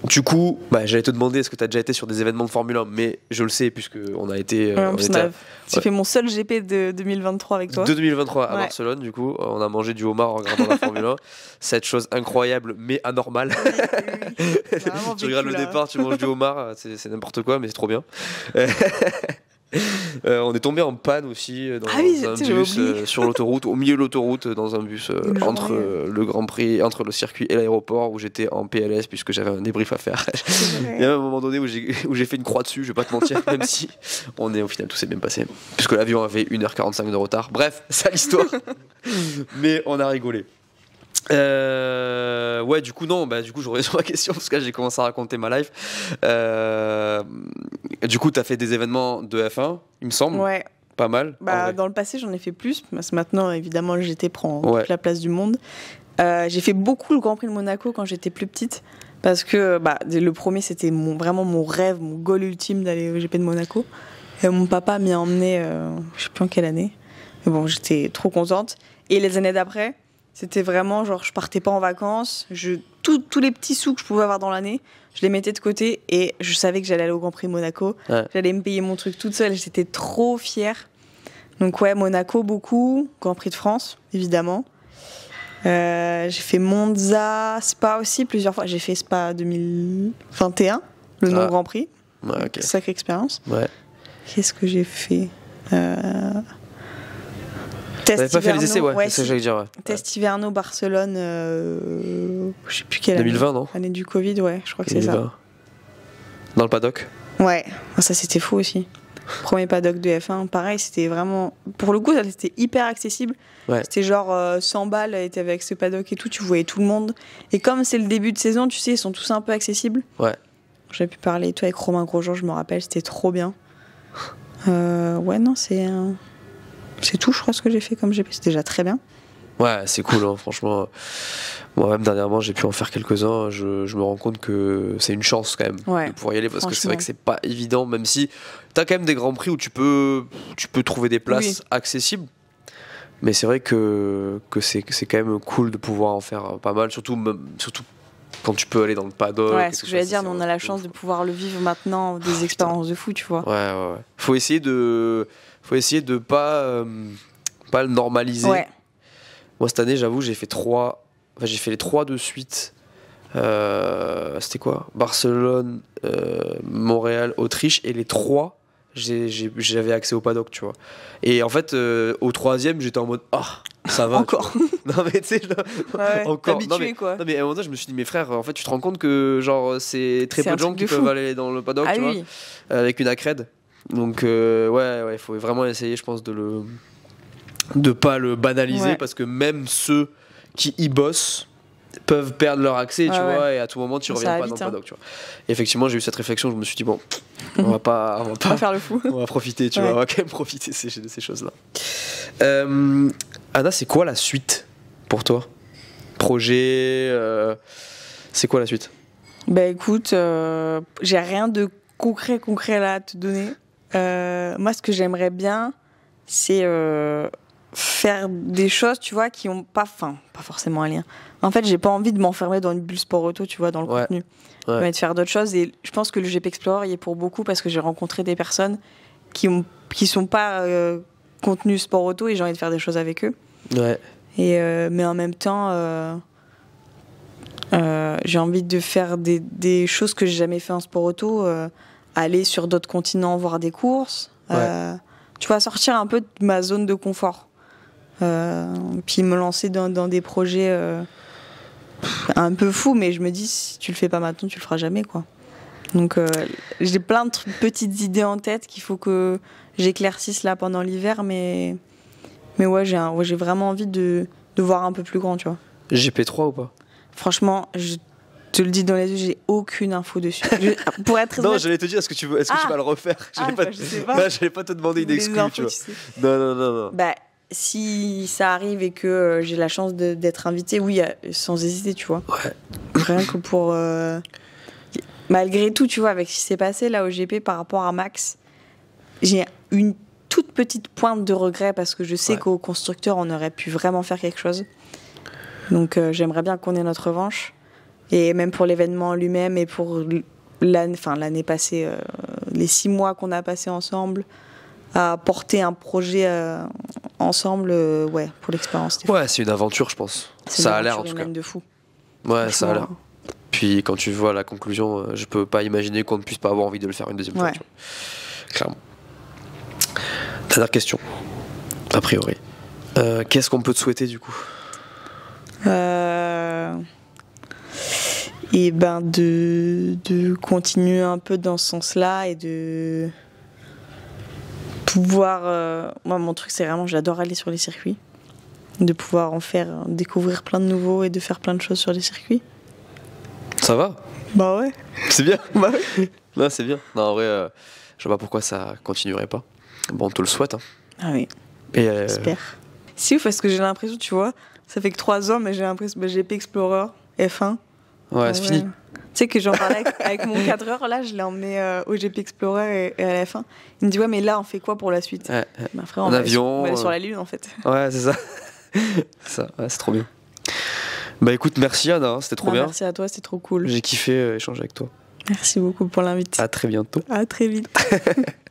du coup, bah, j'allais te demander est-ce que tu as déjà été sur des événements de Formule 1, mais je le sais puisque on a été. Euh, on fait mon seul GP de 2023 avec toi. De 2023 à Barcelone, du coup, on a mangé du homard en regardant la Formule 1. Cette chose incroyable mais anormale. tu regardes le départ, tu manges du homard, c'est n'importe quoi, mais c'est trop bien. Euh, on est tombé en panne aussi euh, dans ah un bus euh, sur l'autoroute, au milieu de l'autoroute, dans un bus entre le Grand Prix, entre le circuit et l'aéroport où j'étais en PLS puisque j'avais un débrief à faire. Il y a un moment donné où j'ai fait une croix dessus, je vais pas te mentir, même si on est au final tout s'est bien passé puisque l'avion avait 1h45 de retard. Bref, ça l'histoire. Mais on a rigolé. Euh, ouais, du coup, non, bah, du coup, j'aurais sur ma question parce que j'ai commencé à raconter ma life. Euh, du coup, tu as fait des événements de F1, il me semble. Ouais. Pas mal. Bah, dans le passé, j'en ai fait plus parce maintenant, évidemment, le GT prend toute la place du monde. Euh, j'ai fait beaucoup le Grand Prix de Monaco quand j'étais plus petite parce que bah, le premier, c'était mon, vraiment mon rêve, mon goal ultime d'aller au GP de Monaco. Et mon papa m'y a emmené, euh, je sais plus en quelle année. Mais bon, j'étais trop contente. Et les années d'après, c'était vraiment genre, je partais pas en vacances. Je, tous les petits sous que je pouvais avoir dans l'année, je les mettais de côté et je savais que j'allais aller au Grand Prix Monaco. J'allais me payer mon truc toute seule. J'étais trop fière. Donc, ouais, Monaco beaucoup. Grand Prix de France, évidemment. Euh, j'ai fait Monza, Spa aussi plusieurs fois. J'ai fait Spa 2021, le non Grand Prix. Ouais, expérience. Ouais. Qu'est-ce que j'ai fait euh, Test pas fait les essais, dire. Test Barcelone, euh, je sais plus quelle 2020, année. non Année du Covid, ouais, je crois que c'est ça. Dans le paddock Ouais, ah, ça c'était fou aussi. Premier paddock de F1, pareil, c'était vraiment. Pour le coup, c'était hyper accessible. C'était genre 100 euh, balles, était avec ce paddock et tout, tu voyais tout le monde. Et comme c'est le début de saison, tu sais, ils sont tous un peu accessibles. Ouais. J'avais pu parler toi, avec Romain Grosjean, je me rappelle, c'était trop bien. Euh, ouais, non, c'est c'est tout, je crois, ce que j'ai fait comme GP. C'est déjà très bien. Ouais, c'est cool, hein, franchement. Moi-même, dernièrement, j'ai pu en faire quelques-uns. Je, me rends compte que c'est une chance, quand même, de pouvoir y aller, parce que c'est vrai que c'est pas évident, même si t'as quand même des grands prix où tu peux, tu peux trouver des places accessibles. Mais c'est vrai que, que c'est quand même cool de pouvoir en faire pas mal, surtout, surtout quand tu peux aller dans le paddock. Ouais, ce que je vais dire, on a la chance de pouvoir le vivre maintenant, des ah, expériences de fou, tu vois. Ouais, ouais, ouais. Faut essayer de faut essayer de pas, euh, pas le normaliser. Ouais. Moi, cette année, j'avoue, j'ai fait trois. Enfin, j'ai fait les trois de suite. Euh, c'était quoi Barcelone, euh, Montréal, Autriche. Et les trois, j'avais accès au paddock, tu vois. Et en fait, au troisième, j'étais en mode Ah Ça va. encore Non, mais tu sais, ouais, encore. Habitué, mais, quoi. Non, mais à un moment donné, je me suis dit Mais frère, en fait, tu te rends compte que genre c'est très peu de gens qui peuvent aller dans le paddock, ah tu vois, avec une accrède. Donc euh, ouais, il faut vraiment essayer, je pense, de le de pas le banaliser parce que même ceux qui y bossent peuvent perdre leur accès, tu vois, et à tout moment tu reviens pas dans le paddock, hein. tu vois. Et effectivement, j'ai eu cette réflexion, je me suis dit bon, on va pas, on va pas, faire le fou, on va profiter, tu vois, on va quand même profiter de ces, choses-là. Euh, Anna, c'est quoi la suite pour toi Projet, euh, c'est quoi la suite Bah écoute, euh, j'ai rien de concret concret là à te donner. Euh, moi, ce que j'aimerais bien, c'est euh, faire des choses, tu vois, qui ont pas, fin, pas forcément un lien. En fait, j'ai pas envie de m'enfermer dans une bulle sport auto, tu vois, dans le contenu, mais de faire d'autres choses. Et je pense que le GP Explorer, il est pour beaucoup parce que j'ai rencontré des personnes qui ont, qui sont pas contenus contenu sport auto et j'ai envie de faire des choses avec eux. Et euh, mais en même temps. j'ai envie de faire des, des choses que j'ai jamais fait en sport auto aller sur d'autres continents voir des courses. Euh, tu vois, sortir un peu de ma zone de confort. Euh, puis me lancer dans, des projets euh, un peu fous, mais je me dis, si tu le fais pas maintenant, tu le feras jamais, quoi. Donc j'ai plein de petites idées en tête qu'il faut que j'éclaircisse là pendant l'hiver, mais, mais ouais, j'ai vraiment envie de, de voir un peu plus grand, tu vois. gp 3 ou pas Franchement, je te le dis dans les yeux, j'ai aucune info dessus. pour être non, vais te dire, est-ce que tu veux, est-ce que tu vas ah. le refaire ah, bah, pas, Je sais pas. Bah, pas te demander une excuse. Non, non, non, non. Bah, si ça arrive et que euh, j'ai la chance d'être invité, oui, euh, sans hésiter, tu vois. Rien que pour. Euh, malgré tout, tu vois, avec ce qui s'est passé là au GP par rapport à Max, j'ai une toute petite pointe de regret parce que je sais qu'au constructeur, on aurait pu vraiment faire quelque chose. Donc j'aimerais bien qu'on ait notre revanche. Et même pour l'événement lui-même et pour l'année, enfin l'année passée, euh, les six mois qu'on a passé ensemble à porter un projet euh, ensemble, euh, ouais, pour l'expérience. Ouais, c'est une aventure, je pense. Ça a l'air en tout cas. de fou. Ouais, ça a l'air. Puis quand tu vois la conclusion, je peux pas imaginer qu'on ne puisse pas avoir envie de le faire une deuxième fois. Ouais. Clairement. Dernière question, a priori. Qu'est-ce qu'on peut te souhaiter du coup et ben de, de continuer un peu dans ce sens-là et de pouvoir. Euh, moi, mon truc, c'est vraiment, j'adore aller sur les circuits, de pouvoir en faire découvrir plein de nouveaux et de faire plein de choses sur les circuits. Ça va. Bah ouais. C'est bien. bah ouais. Non, c'est bien. Non, en vrai, euh, je vois pas pourquoi ça continuerait pas. Bon, on te le souhaite. Hein. Ah oui. Euh, J'espère. C'est ouf parce que j'ai l'impression, tu vois, ça fait que trois ans, mais j'ai l'impression, bah, pas Explorer, F1. Ouais, ah c'est fini. Tu sais que j'en parlais avec, mon cadreur, là, je l'ai emmené euh, au GP Explorer et, à la F1. Il me dit, ouais, mais là, on fait quoi pour la suite ouais, bah, on, en avion, sur, sur la euh. Lune, en fait. Ouais, c'est ça. ça c'est trop bien. Bah écoute, merci Anna, hein, c'était trop bah, bien. Merci à toi, c'était trop cool. J'ai kiffé euh, échanger avec toi. Merci beaucoup pour l'invite. À très bientôt. À très vite.